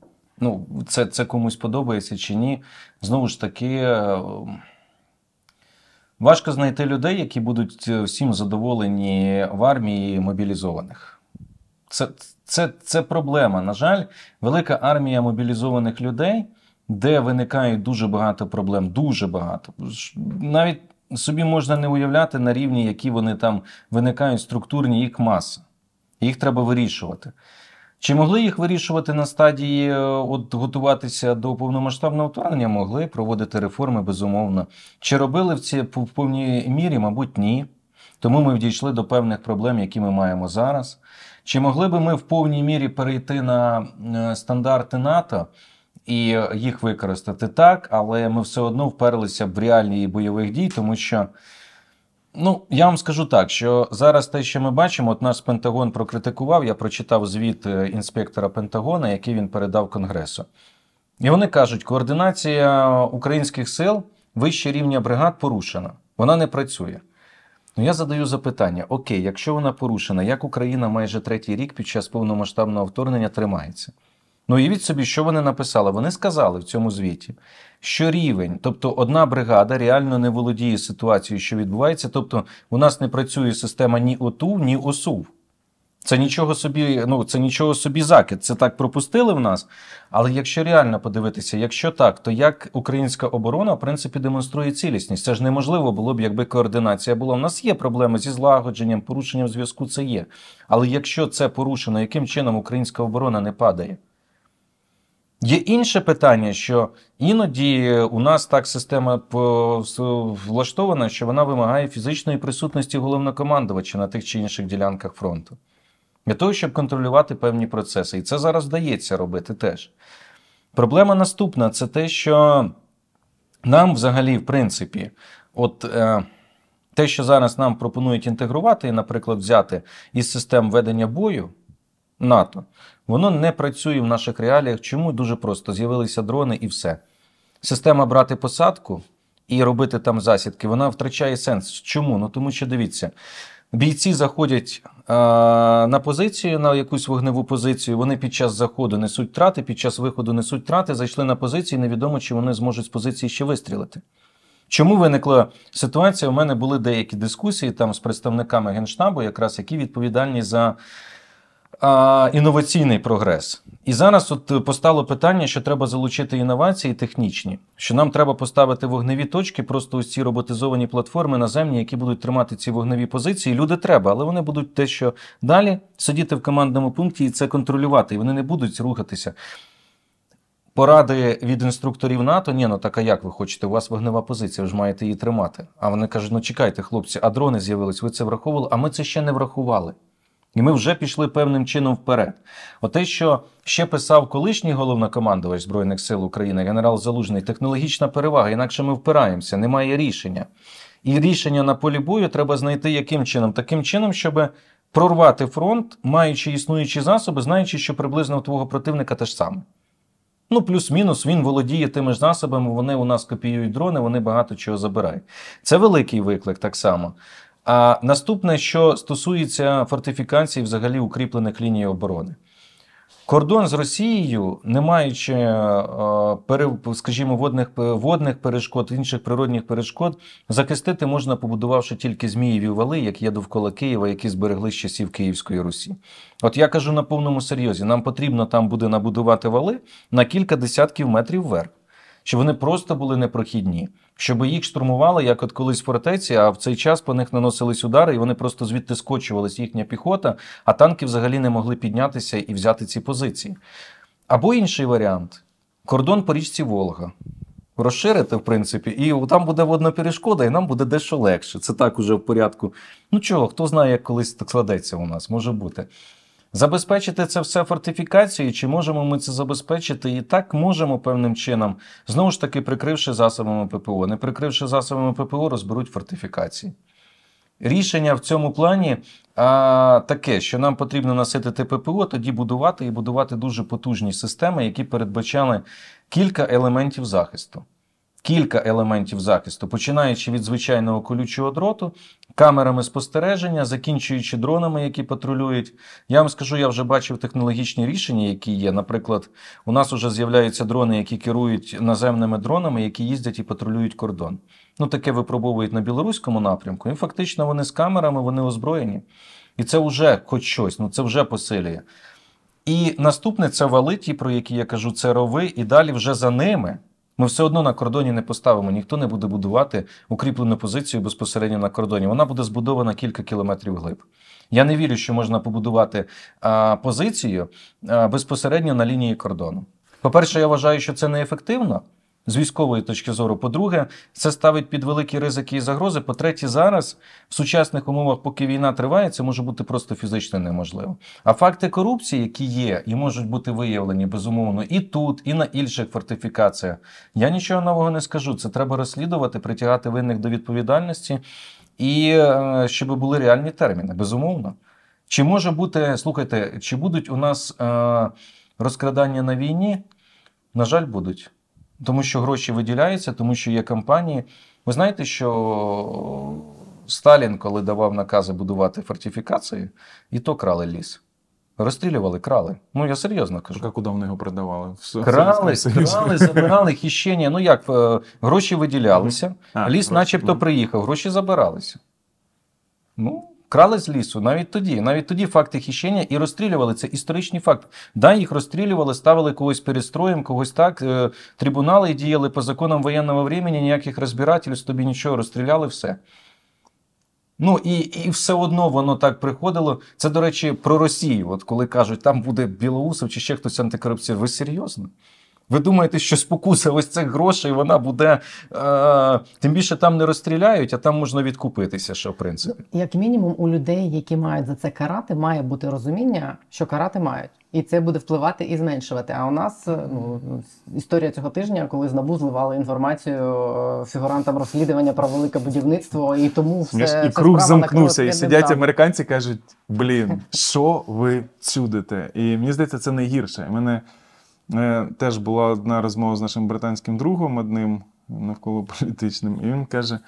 Ну, це це комусь подобається чи ні. Знову ж таки. Е, Важко знайти людей, які будуть е, всім задоволені в армії мобілізованих. Це, це, Це проблема. На жаль, велика армія мобілізованих людей, де виникає дуже багато проблем. Дуже багато. Навіть собі можна не уявляти на рівні, які вони там виникають структурні їх маса. Їх треба вирішувати. Чи могли їх вирішувати на стадії е, от готуватися до повномасштабного вторгнення? Могли проводити реформи безумовно. Чи робили в ці в повній мірі? Мабуть, ні. Тому ми вдійшли до певних проблем, які ми маємо зараз. Чи могли би ми в повній мірі перейти на е, стандарти НАТО? І е, їх використати так, але ми все одно вперлися б в реальні бойових дій, тому що Ну, я вам скажу так, що зараз те, що ми бачимо, от нас Пентагон прокритикував. Я прочитав звіт е, інспектора Пентагона, який він передав Конгресу. І вони кажуть, координація українських сил вище рівня бригад порушена, вона не працює. Ну, я задаю запитання: окей, якщо вона порушена, як Україна майже третій рік під час повномасштабного вторгнення тримається? Ну уявіть собі, що вони написали. Вони сказали в цьому звіті, що рівень, тобто одна бригада, реально не володіє ситуацією, що відбувається. Тобто, у нас не працює система ні ОТУ, ні ОСУ. Це нічого собі, ну це нічого собі закид. Це так пропустили в нас. Але якщо реально подивитися, якщо так, то як українська оборона в принципі демонструє цілісність? Це ж неможливо було б, якби координація була. У нас є проблеми зі злагодженням, порушенням зв'язку. Це є. Але якщо це порушено, яким чином українська оборона не падає? Є інше питання, що іноді е, у нас так система влаштована, що вона вимагає фізичної присутності головнокомандувача на тих чи інших ділянках фронту для того, щоб контролювати певні процеси. І це зараз вдається робити теж. Проблема наступна це те, що нам взагалі, в принципі, от. Е, те, що зараз нам пропонують інтегрувати, і, наприклад, взяти із систем ведення бою, НАТО. Воно не працює в наших реаліях. Чому дуже просто з'явилися дрони і все. Система брати посадку і робити там засідки, вона втрачає сенс. Чому? Ну тому що дивіться, бійці заходять е на позицію, на якусь вогневу позицію. Вони під час заходу несуть трати, під час виходу несуть трати, зайшли на позиції. Невідомо, чи вони зможуть з позиції ще вистрілити. Чому виникла ситуація? У мене були деякі дискусії там з представниками генштабу, якраз які відповідальні за а інноваційний прогрес. І зараз от е, постало питання, що треба залучити інновації технічні, що нам треба поставити вогневі точки, просто ось ці роботизовані платформи наземні, які будуть тримати ці вогневі позиції. Люди треба, але вони будуть те, що далі сидіти в командному пункті і це контролювати. І вони не будуть рухатися. Поради від інструкторів НАТО, ні, ну так а як ви хочете? У вас вогнева позиція, ви ж маєте її тримати. А вони кажуть: ну чекайте, хлопці, а дрони з'явились, ви це враховували, а ми це ще не врахували. І ми вже пішли певним чином вперед. Оте, що ще писав колишній головнокомандувач Збройних сил України, генерал Залужний, технологічна перевага, інакше ми впираємося, немає рішення. І рішення на полі бою треба знайти яким чином? Таким чином, щоб прорвати фронт, маючи існуючі засоби, знаючи, що приблизно у твого противника те ж саме. Ну, плюс-мінус він володіє тими ж засобами, вони у нас копіюють дрони, вони багато чого забирають. Це великий виклик так само. А наступне, що стосується фортифікації, взагалі укріплених ліній оборони. Кордон з Росією, не маючи, е, скажімо, водних водних перешкод, інших природних перешкод, захистити можна, побудувавши тільки змієві вали, як є довкола Києва, які зберегли з часів Київської Русі. От я кажу на повному серйозі: нам потрібно там буде набудувати вали на кілька десятків метрів вверх. Щоб вони просто були непрохідні, щоб їх штурмували, як от колись фортеці, а в цей час по них наносились удари, і вони просто звідти скочувалась їхня піхота, а танки взагалі не могли піднятися і взяти ці позиції. Або інший варіант кордон по річці Волга. Розширити, в принципі, і там буде водна перешкода, і нам буде дещо легше. Це так уже в порядку. Ну чого, хто знає, як колись так складеться у нас, може бути. Забезпечити це все фортифікацією, чи можемо ми це забезпечити? І так можемо певним чином, знову ж таки, прикривши засобами ППО. Не прикривши засобами ППО, розберуть фортифікації. Рішення в цьому плані а, таке, що нам потрібно наситити ППО, тоді будувати і будувати дуже потужні системи, які передбачали кілька елементів захисту кілька елементів захисту, починаючи від звичайного колючого дроту, камерами спостереження, закінчуючи дронами, які патрулюють. Я вам скажу, я вже бачив технологічні рішення, які є. Наприклад, у нас вже з'являються дрони, які керують наземними дронами, які їздять і патрулюють кордон. Ну таке випробовують на білоруському напрямку. І фактично вони з камерами, вони озброєні. І це вже хоч щось, ну це вже посилює. І наступне це вали, ті, про які я кажу, це рови, і далі вже за ними. Ми все одно на кордоні не поставимо, ніхто не буде будувати укріплену позицію безпосередньо на кордоні. Вона буде збудована кілька кілометрів глиб. Я не вірю, що можна побудувати а, позицію а, безпосередньо на лінії кордону. По перше, я вважаю, що це неефективно з військової точки зору. По-друге, це ставить під великі ризики і загрози. По-третє, зараз в сучасних умовах, поки війна триває, це може бути просто фізично неможливо. А факти корупції, які є і можуть бути виявлені безумовно і тут, і на інших фортифікаціях, я нічого нового не скажу. Це треба розслідувати, притягати винних до відповідальності і е, щоб були реальні терміни. Безумовно. Чи може бути, слухайте, чи будуть у нас е, розкрадання на війні? На жаль, будуть тому що гроші виділяються, тому що є компанії. Ви знаєте, що Сталін, коли давав накази будувати фортифікації, і то крали ліс. Розстрілювали, крали. Ну я серйозно кажу. Так, а куди вони його продавали? В крали, крали, забирали хіщення. Ну як е, гроші виділялися, а, ліс, гроші. начебто, приїхав, гроші забиралися. Ну, крали з лісу навіть тоді, навіть тоді факти хищення і розстрілювали це історичний факт. Да, їх розстрілювали, ставили когось перестроєм, когось так. Е, трибунали діяли по законам воєнного времени, ніяких розбирательств, тобі нічого розстріляли, все. Ну і і все одно воно так приходило. Це, до речі, про Росію. От коли кажуть, там буде Білоусов чи ще хтось антикорупція. Ви серйозно? Ви думаєте, що спокуса ось цих грошей вона буде е, тим більше там не розстріляють, а там можна відкупитися. Що в принципі, ну, як мінімум, у людей, які мають за це карати, має бути розуміння, що карати мають, і це буде впливати і зменшувати. А у нас е, ну історія цього тижня, коли з набу зливали інформацію е, фігурантам розслідування про велике будівництво, і тому все і круг замкнувся, і сидять там. американці кажуть: блін, що ви цюдите? І мені здається, це найгірше мене. Е, теж була одна розмова з нашим британським другом одним навколо політичним, і він каже: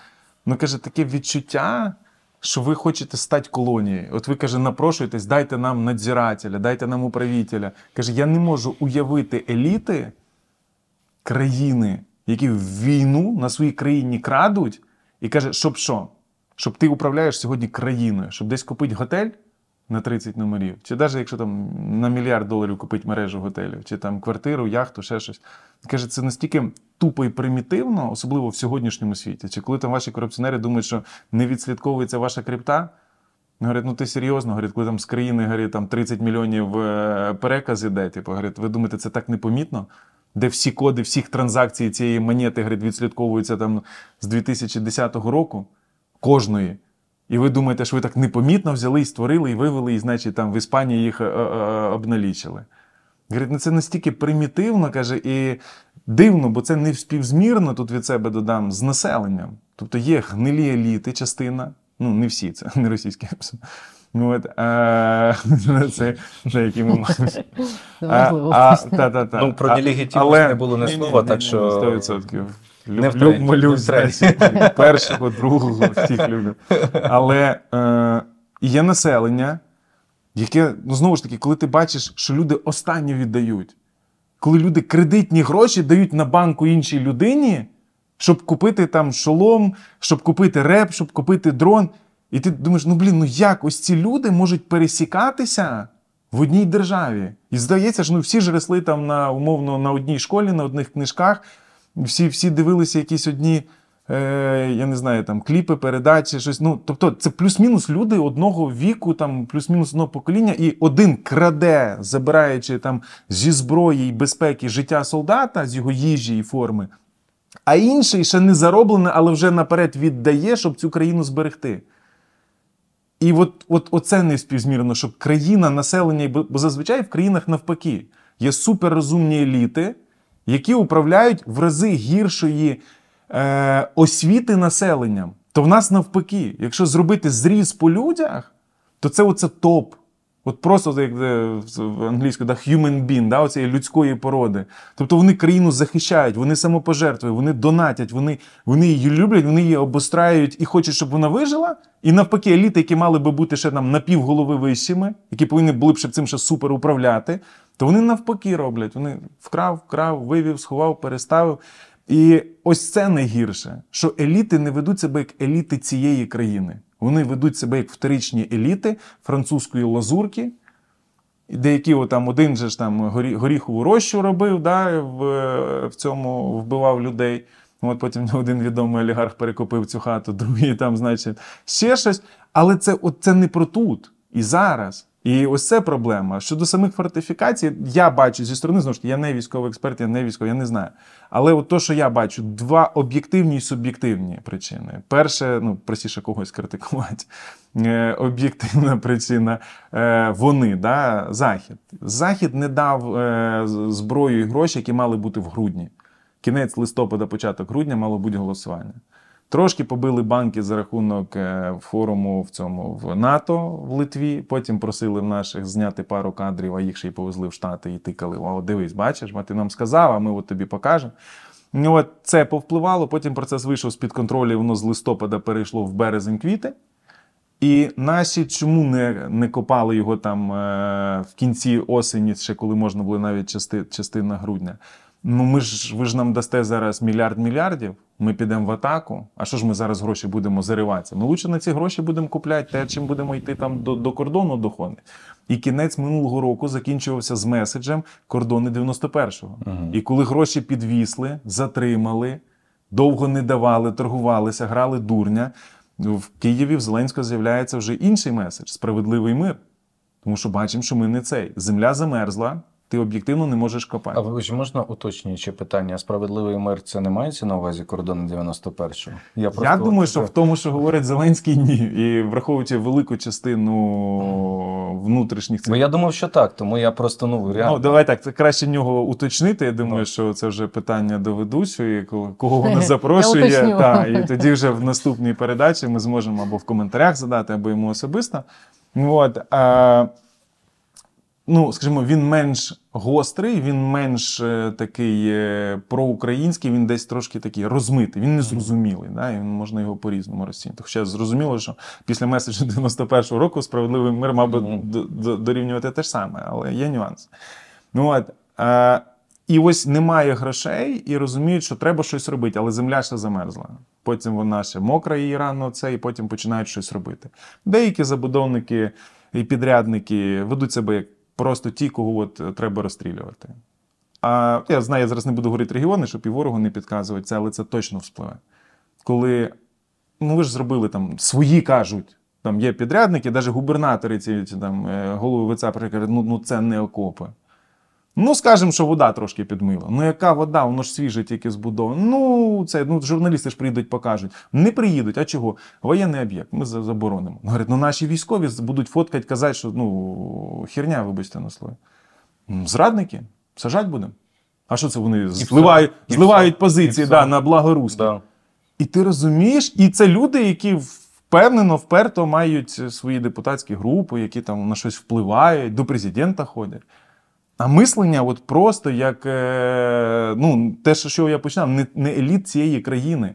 ну каже, таке відчуття, що ви хочете стати колонією. От ви каже, напрошуєтесь, дайте нам надзирателя, дайте нам управителя. Каже, я не можу уявити еліти країни, які в війну на своїй країні крадуть, і каже, щоб що? Щоб ти управляєш сьогодні країною, щоб десь купити готель на 30 номерів, чи навіть якщо там на мільярд доларів купити мережу готелів, чи там квартиру, яхту, ще щось. Каже, це настільки тупо і примітивно, особливо в сьогоднішньому світі. Чи коли там ваші корупціонери думають, що не відслідковується ваша крипта? Говорять, ну ти серйозно, говорить, коли там з країни говорить, там 30 мільйонів е, переказ іде, типу, говорить, ви думаєте, це так непомітно? Де всі коди всіх транзакцій цієї монети говорить, відслідковуються там з 2010 року кожної. І ви думаєте, що ви так непомітно взяли і створили, і вивели, і, значить, там в Іспанії їх е, е, е, обналічили. Говорить, ну це настільки примітивно, каже, і дивно, бо це не співзмірно тут від себе додам з населенням. Тобто є гнилі еліти, частина, ну не всі, це не російські Ну От, а, Це які ми маємо. Ну, про нелегітимність не було не слова, так що. 100%. Не в тренді. Малюю першого, другого, всіх люблю. Але е, є населення, яке, ну знову ж таки, коли ти бачиш, що люди останнє віддають, коли люди кредитні гроші дають на банку іншій людині, щоб купити там шолом, щоб купити реп, щоб купити дрон. І ти думаєш, ну блін, ну як ось ці люди можуть пересікатися в одній державі? І здається, ж ну всі ж росли там на умовно на одній школі, на одних книжках всі всі дивилися якісь одні, е, я не знаю, там кліпи, передачі, щось. Ну, Тобто, це плюс-мінус люди одного віку, там плюс-мінус одного покоління, і один краде, забираючи там зі зброї і безпеки життя солдата з його їжі і форми. А інший ще не зароблене, але вже наперед віддає, щоб цю країну зберегти. І от от, оце не співзмірно, щоб країна, населення, бо зазвичай в країнах навпаки є суперрозумні еліти, які управляють в рази гіршої е, освіти населенням, то в нас навпаки, якщо зробити зріз по людях, то це оце топ. От просто як е, в англійську да, human being, да, оцієї людської породи. Тобто вони країну захищають, вони самопожертвують, вони донатять, вони вони її люблять, вони її обостраюють і хочуть, щоб вона вижила. І навпаки, еліти, які мали би бути ще там напівголови вищими, які повинні були б ще цим ще супер управляти, то вони навпаки роблять. Вони вкрав, вкрав, вивів, сховав, переставив. І ось це найгірше, що еліти не ведуть себе як еліти цієї країни. Вони ведуть себе як вторичні еліти французької лазурки. Деякі там один же ж там горіхову рощу робив, да, в в цьому вбивав людей. От Потім один відомий олігарх перекупив цю хату, другий там, значить, ще щось. Але це от, це не про тут і зараз. І ось це проблема. Щодо самих фортифікацій, я бачу зі сторони, знову ж я не військовий експерт, я не військовий, я не знаю. Але от то, що я бачу, два об'єктивні і суб'єктивні причини. Перше, ну простіше когось критикувати. Е, об'єктивна причина е, вони, да, Захід. Захід не дав е, зброю і гроші, які мали бути в грудні. Кінець листопада, початок грудня мало бути голосування. Трошки побили банки за рахунок е, форуму в цьому в НАТО в Литві. Потім просили в наших зняти пару кадрів, а їх ще й повезли в Штати і тикали. О, дивись, бачиш, ти нам сказав, а ми от тобі покажемо. Ну, от Це повпливало. Потім процес вийшов з-під контролю, воно з листопада перейшло в березень-квіти. І наші чому не не копали його там е, в кінці осені, ще коли можна було навіть части, частина грудня ну ми ж ви ж нам дасте зараз мільярд мільярдів, ми підемо в атаку. А що ж ми зараз гроші будемо зариватися? Ми лучше на ці гроші будемо купляти те, чим будемо йти там до до кордону доходити. І кінець минулого року закінчувався з меседжем кордони 91-го. Угу. І коли гроші підвісли, затримали, довго не давали, торгувалися, грали дурня. В Києві в Зеленського з'являється вже інший меседж справедливий мир. Тому що бачимо, що ми не цей. Земля замерзла, ти об'єктивно не можеш копати. А вибач, можна уточнююче питання? Справедливий мир це не мається на увазі кордону 91-го? Я просто... я думаю, що в тому, що говорить Зеленський, ні. І враховуючи велику частину внутрішніх цих... Бо я думав, що так, тому я просто ну реально... Ну, давай так. Це краще нього уточнити. Я думаю, ну. що це вже питання до ведучої, кого вона запрошує. Та, і тоді вже в наступній передачі ми зможемо або в коментарях задати, або йому особисто. Ну, от, а, ну, скажімо, він менш гострий, він менш е, такий е, проукраїнський, він десь трошки такий розмитий, він незрозумілий. Да? І можна його по-різному розцінити. Хоча зрозуміло, що після меседжу 91-го року справедливий мир, мав би дорівнювати те ж саме, але є нюанс. Ну, от, а, е, і ось немає грошей, і розуміють, що треба щось робити, але земля ще замерзла. Потім вона ще мокра її рано це, і потім починають щось робити. Деякі забудовники і підрядники ведуть себе як просто ті, кого от е, треба розстрілювати. А я знаю, я зараз не буду говорити регіони, щоб і ворогу не підказувати це, але це точно вспливе. Коли ну ви ж зробили там свої кажуть, там є підрядники, навіть губернатори ці там е, голови ВЦА кажуть, ну, ну це не окопи. Ну, скажемо, що вода трошки підмила. Ну, яка вода, воно ж свіже тільки збудовано. Ну, це ну, журналісти ж приїдуть, покажуть. Не приїдуть, а чого? Воєнний об'єкт, ми заборонимо. Говорять, ну наші військові будуть фоткати, казати, що ну, херня, вибачте на слові. Зрадники, сажать будемо. А що це вони зливають і зливають і позиції і да, на благо руста? Да. І ти розумієш, і це люди, які впевнено, вперто мають свої депутатські групи, які там на щось впливають, до президента ходять. А мислення, от просто як е, ну, те, що я починав, не, не еліт цієї країни.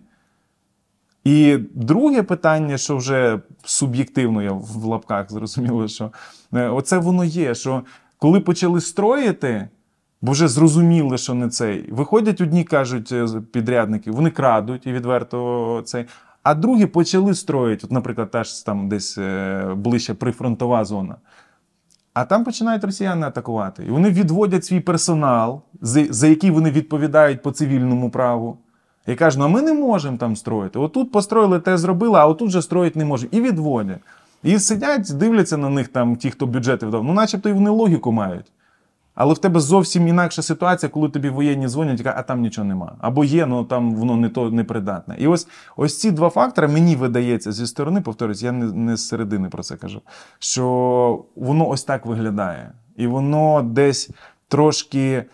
І друге питання, що вже суб'єктивно, я в лапках зрозуміло, що е, оце воно є. що Коли почали строїти, бо вже зрозуміли, що не цей, виходять одні, кажуть е, підрядники, вони крадуть і відверто цей. А другі почали строїти, от, наприклад, теж там десь е, ближче прифронтова зона. А там починають росіяни атакувати. І вони відводять свій персонал, за який вони відповідають по цивільному праву. І кажуть, ну а ми не можемо там строїти. Отут построїли те зробили, а отут вже строїти не можемо. І відводять. І сидять, дивляться на них там ті, хто бюджети вдав. Ну, начебто і вони логіку мають. Але в тебе зовсім інакша ситуація, коли тобі воєнні дзвонять, а там нічого нема. Або є, але там воно не то не придатне. І ось ось ці два фактори, мені видається зі сторони, повторюсь, я не, не з середини про це кажу. Що воно ось так виглядає. І воно десь трошки.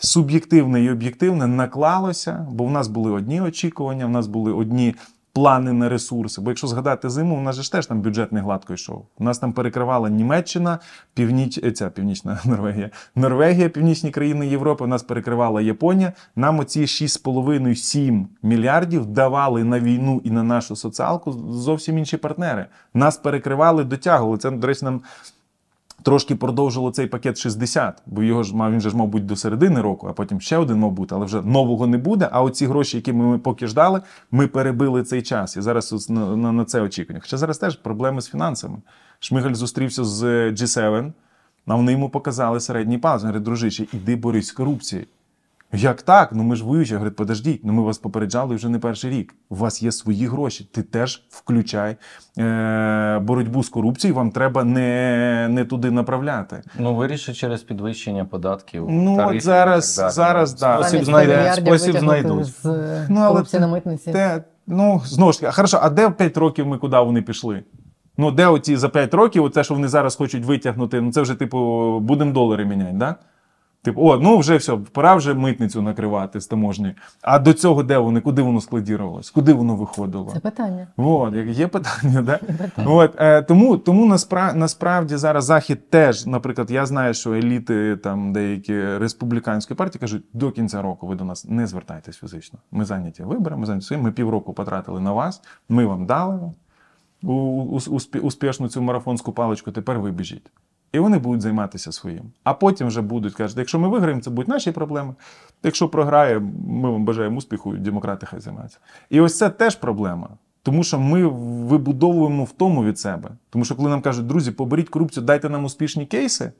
Суб'єктивне і об'єктивне наклалося, бо в нас були одні очікування, в нас були одні плани на ресурси. Бо якщо згадати зиму, у нас же теж там бюджет не гладко йшов. У нас там перекривала Німеччина, північ, е, ця північна Норвегія, Норвегія, північні країни Європи. У нас перекривала Японія. Нам оці 6,5-7 мільярдів давали на війну і на нашу соціалку зовсім інші партнери. Нас перекривали, дотягували. Це до речі, нам трошки продовжило цей пакет 60, бо його ж мав він же ж мав бути до середини року, а потім ще один мав бути, але вже нового не буде. А оці гроші, які ми поки ждали, ми перебили цей час і зараз на, на, на це очікування. Хоча зараз теж проблеми з фінансами. Шмигаль зустрівся з G7, а вони йому показали середній паз. Говорить, дружище, іди борись з корупцією. Як так? Ну ми ж воюючі. Говорить, подождіть, ну ми вас попереджали вже не перший рік. У вас є свої гроші. Ти теж включай е- боротьбу з корупцією, вам треба не не туди направляти. Ну вирішить через підвищення податків. Ну от зараз так, зараз да. спосіб знайде спосіб знайдуть з ну, е, але те, на митниці. Те, ну знову ж таки, хорошо, а де в 5 років ми куди вони пішли? Ну, де оці за 5 років, те, що вони зараз хочуть витягнути, ну це вже типу будемо долари міняти, да? Типу, о, ну вже все, пора вже митницю накривати з таможні. А до цього де вони? Куди воно складірувалось? Куди воно виходило? Це питання. От, є питання, да? питання. От, е, Тому тому наспра... насправді зараз Захід теж, наприклад, я знаю, що еліти там деякі республіканської партії кажуть, до кінця року ви до нас не звертайтесь фізично. Ми зайняті виборами, зайняті своїм, ми півроку потратили на вас, ми вам дали успішну цю марафонську паличку, тепер ви біжіть. І вони будуть займатися своїм. А потім вже будуть кажуть, якщо ми виграємо, це будуть наші проблеми. Якщо програє, ми вам бажаємо успіху, демократи хай займаються. І ось це теж проблема. Тому що ми вибудовуємо втому від себе. Тому що, коли нам кажуть, друзі, поберіть корупцію, дайте нам успішні кейси.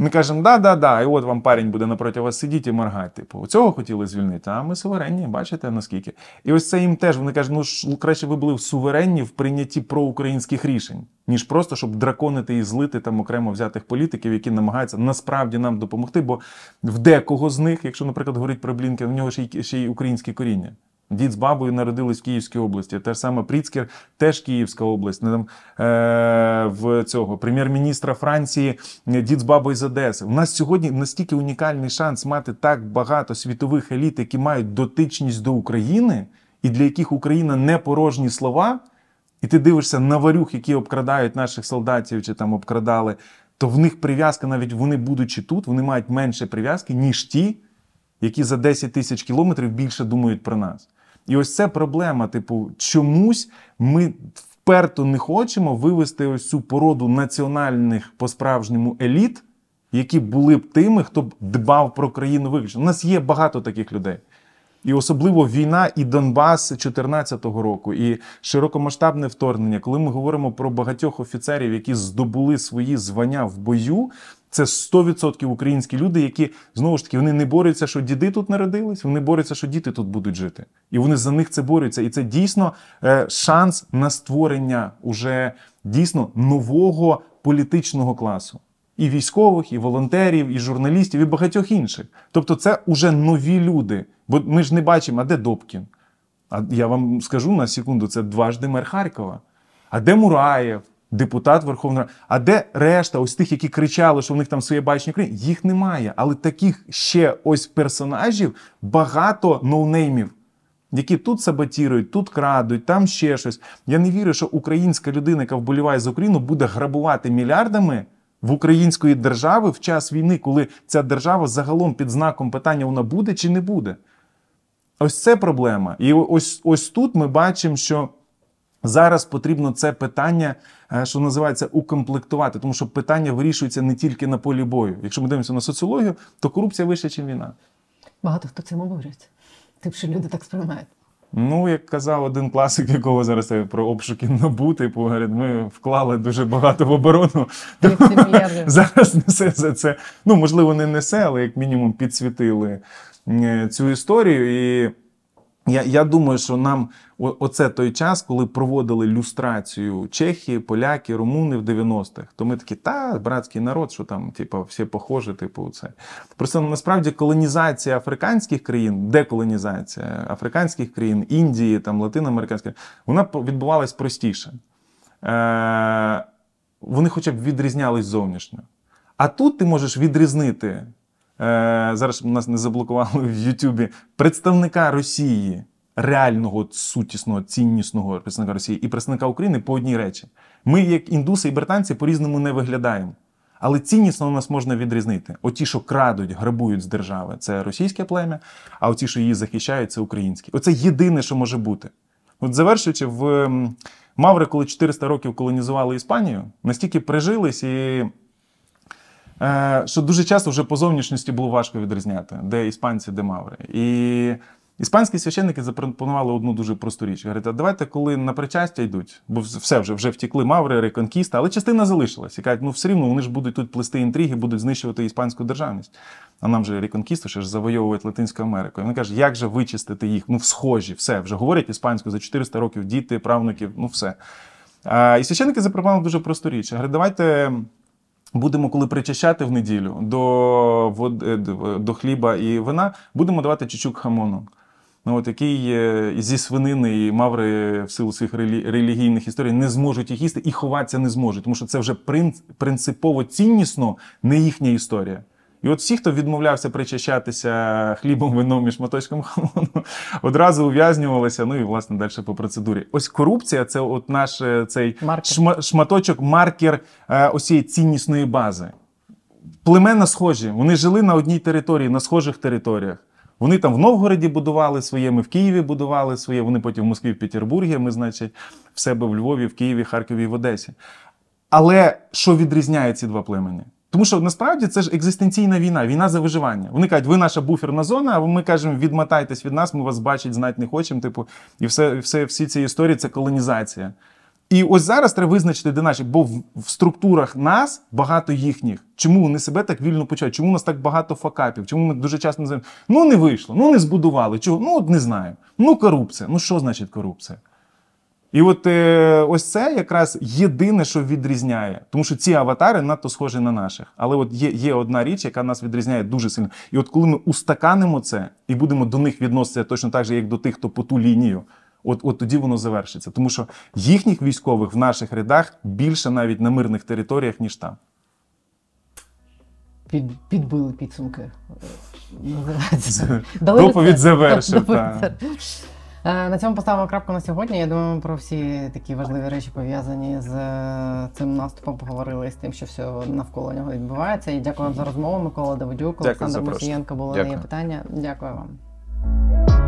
Ми кажемо, да, да, да, і от вам парень буде напроти вас сидіти і моргати. Типу, цього хотіли звільнити, а ми суверенні, бачите, наскільки. І ось це їм теж вони кажуть, ну ж краще ви були суверенні в прийнятті проукраїнських рішень, ніж просто щоб драконити і злити там окремо взятих політиків, які намагаються насправді нам допомогти. Бо в декого з них, якщо, наприклад, говорить про Блінкен, в нього ще й ще й українське коріння. Дід з бабою народились в Київській області. Те ж саме Пріцкер, теж Київська область. Там, е, в цього прем'єр-міністра Франції, е, дід з бабою з Одеси. У нас сьогодні настільки унікальний шанс мати так багато світових еліт, які мають дотичність до України, і для яких Україна не порожні слова. І ти дивишся на варюх, які обкрадають наших солдатів чи там обкрадали, то в них прив'язка, навіть вони, будучи тут, вони мають менше прив'язки, ніж ті, які за 10 тисяч кілометрів більше думають про нас. І ось це проблема. Типу, чомусь ми вперто не хочемо вивести ось цю породу національних по справжньому еліт, які були б тими, хто б дбав про країну виключно. У нас є багато таких людей. І особливо війна і Донбас 2014 року, і широкомасштабне вторгнення, коли ми говоримо про багатьох офіцерів, які здобули свої звання в бою, це 100% українські люди, які знову ж таки вони не борються, що діди тут народились, вони борються, що діти тут будуть жити, і вони за них це борються. І це дійсно е, шанс на створення уже дійсно нового політичного класу. І військових, і волонтерів, і журналістів, і багатьох інших. Тобто, це уже нові люди. Бо ми ж не бачимо, а де Добкін. А я вам скажу на секунду, це дважди мер Харкова. А де Мураєв? депутат Верховної Ради. А де решта ось тих, які кричали, що в них там своє бачення країни? Їх немає. Але таких ще ось персонажів багато ноунеймів. Які тут саботірують, тут крадуть, там ще щось. Я не вірю, що українська людина, яка вболіває за Україну, буде грабувати мільярдами в української держави в час війни, коли ця держава загалом під знаком питання вона буде чи не буде. Ось це проблема. І ось ось тут ми бачимо, що зараз потрібно це питання Е, що називається укомплектувати, тому що питання вирішується не тільки на полі бою. Якщо ми дивимося на соціологію, то корупція вища, ніж війна. Багато хто цим обурюється. Тим, що люди так сприймають. Ну, як казав один класик, якого зараз про обшуки набу, типу, говорить, ми вклали дуже багато в оборону. Зараз несе за це. Ну, можливо, не несе, але як мінімум підсвітили е, цю історію. І я я думаю, що нам оце той час, коли проводили люстрацію чехи, поляки, румуни в 90-х, то ми такі, та, братський народ, що там, типу, всі похожі, типу, це. Просто насправді колонізація африканських країн, деколонізація африканських країн, Індії, там, латиноамериканських, вона відбувалась простіше. Е, Вони хоча б відрізнялись зовнішньо. А тут ти можеш відрізнити Е, зараз нас не заблокували в Ютубі представника Росії, реального сутісного, ціннісного представника Росії і представника України по одній речі. Ми, як індуси і британці, по-різному не виглядаємо. Але ціннісно нас можна відрізнити. Оті, що крадуть, грабують з держави, це російське плем'я, а оті, що її захищають, це українське. Оце єдине, що може бути. От завершуючи, в Маври, коли 400 років колонізували Іспанію, настільки прижились і. Е, що дуже часто вже по зовнішності було важко відрізняти, де іспанці, де маври. І Іспанські священники запропонували одну дуже просту річ. Говорять, а давайте, коли на причастя йдуть, бо все вже вже втікли маври, реконкіста, але частина залишилась. І кажуть, ну все рівно вони ж будуть тут плести інтриги, будуть знищувати іспанську державність. А нам же Реконкісти, ще ж завойовують Латинську Америку. І Вони кажуть, як же вичистити їх? Ну, схожі, все вже говорять іспанську за 400 років, діти, правнуків, ну все. А, е, І священники запропонували дуже просту річ. Говорять, давайте Будемо, коли причащати в неділю до вод... Е, е, до хліба і вина, будемо давати чучук хамону, ну, от, який е, зі свинини і маври в силу своїх релі... релігійних історій не зможуть їх їсти і ховатися не зможуть, тому що це вже принципово ціннісно не їхня історія. І от всі, хто відмовлявся причащатися хлібом, вином і шматочком хамону, одразу ув'язнювалися. Ну і власне далі по процедурі. Ось корупція це от наш е, цей маркер. шматочок, маркер е, усієї ціннісної бази. Племена схожі, вони жили на одній території, на схожих територіях. Вони там в Новгороді будували своє, ми в Києві будували своє. Вони потім в Москві, в Петербургі, ми, значить, в себе в Львові, в Києві, Харкові в Одесі. Але що відрізняє ці два племені? Тому що насправді це ж екзистенційна війна, війна за виживання. Вони кажуть, ви наша буферна зона, а ми кажемо, відмотайтесь від нас, ми вас бачить, знати не хочемо. Типу, і все, все, всі ці історії це колонізація. І ось зараз треба визначити, де наші, бо в, в структурах нас багато їхніх. Чому вони себе так вільно почали? Чому у нас так багато факапів? Чому ми дуже часто називаємо? Ну не вийшло, ну не збудували. Чого? Ну от не знаю. Ну корупція. Ну що значить корупція? І от е, ось це якраз єдине, що відрізняє, тому що ці аватари надто схожі на наших. Але от є є одна річ, яка нас відрізняє дуже сильно. І от коли ми устаканимо це і будемо до них відноситися точно так же, як до тих, хто по ту лінію, от от тоді воно завершиться. Тому що їхніх військових в наших рядах більше навіть на мирних територіях, ніж там. Під, Підбили підсумки. Е, доповідь завершив. Е, на цьому поставимо крапку на сьогодні. Я думаю, ми про всі такі важливі речі пов'язані з е, цим наступом. Поговорили з тим, що все навколо нього відбувається. І дякую вам за розмову. Микола Давидюк, Олександр Мусієнко було Дякую. питання. Дякую вам.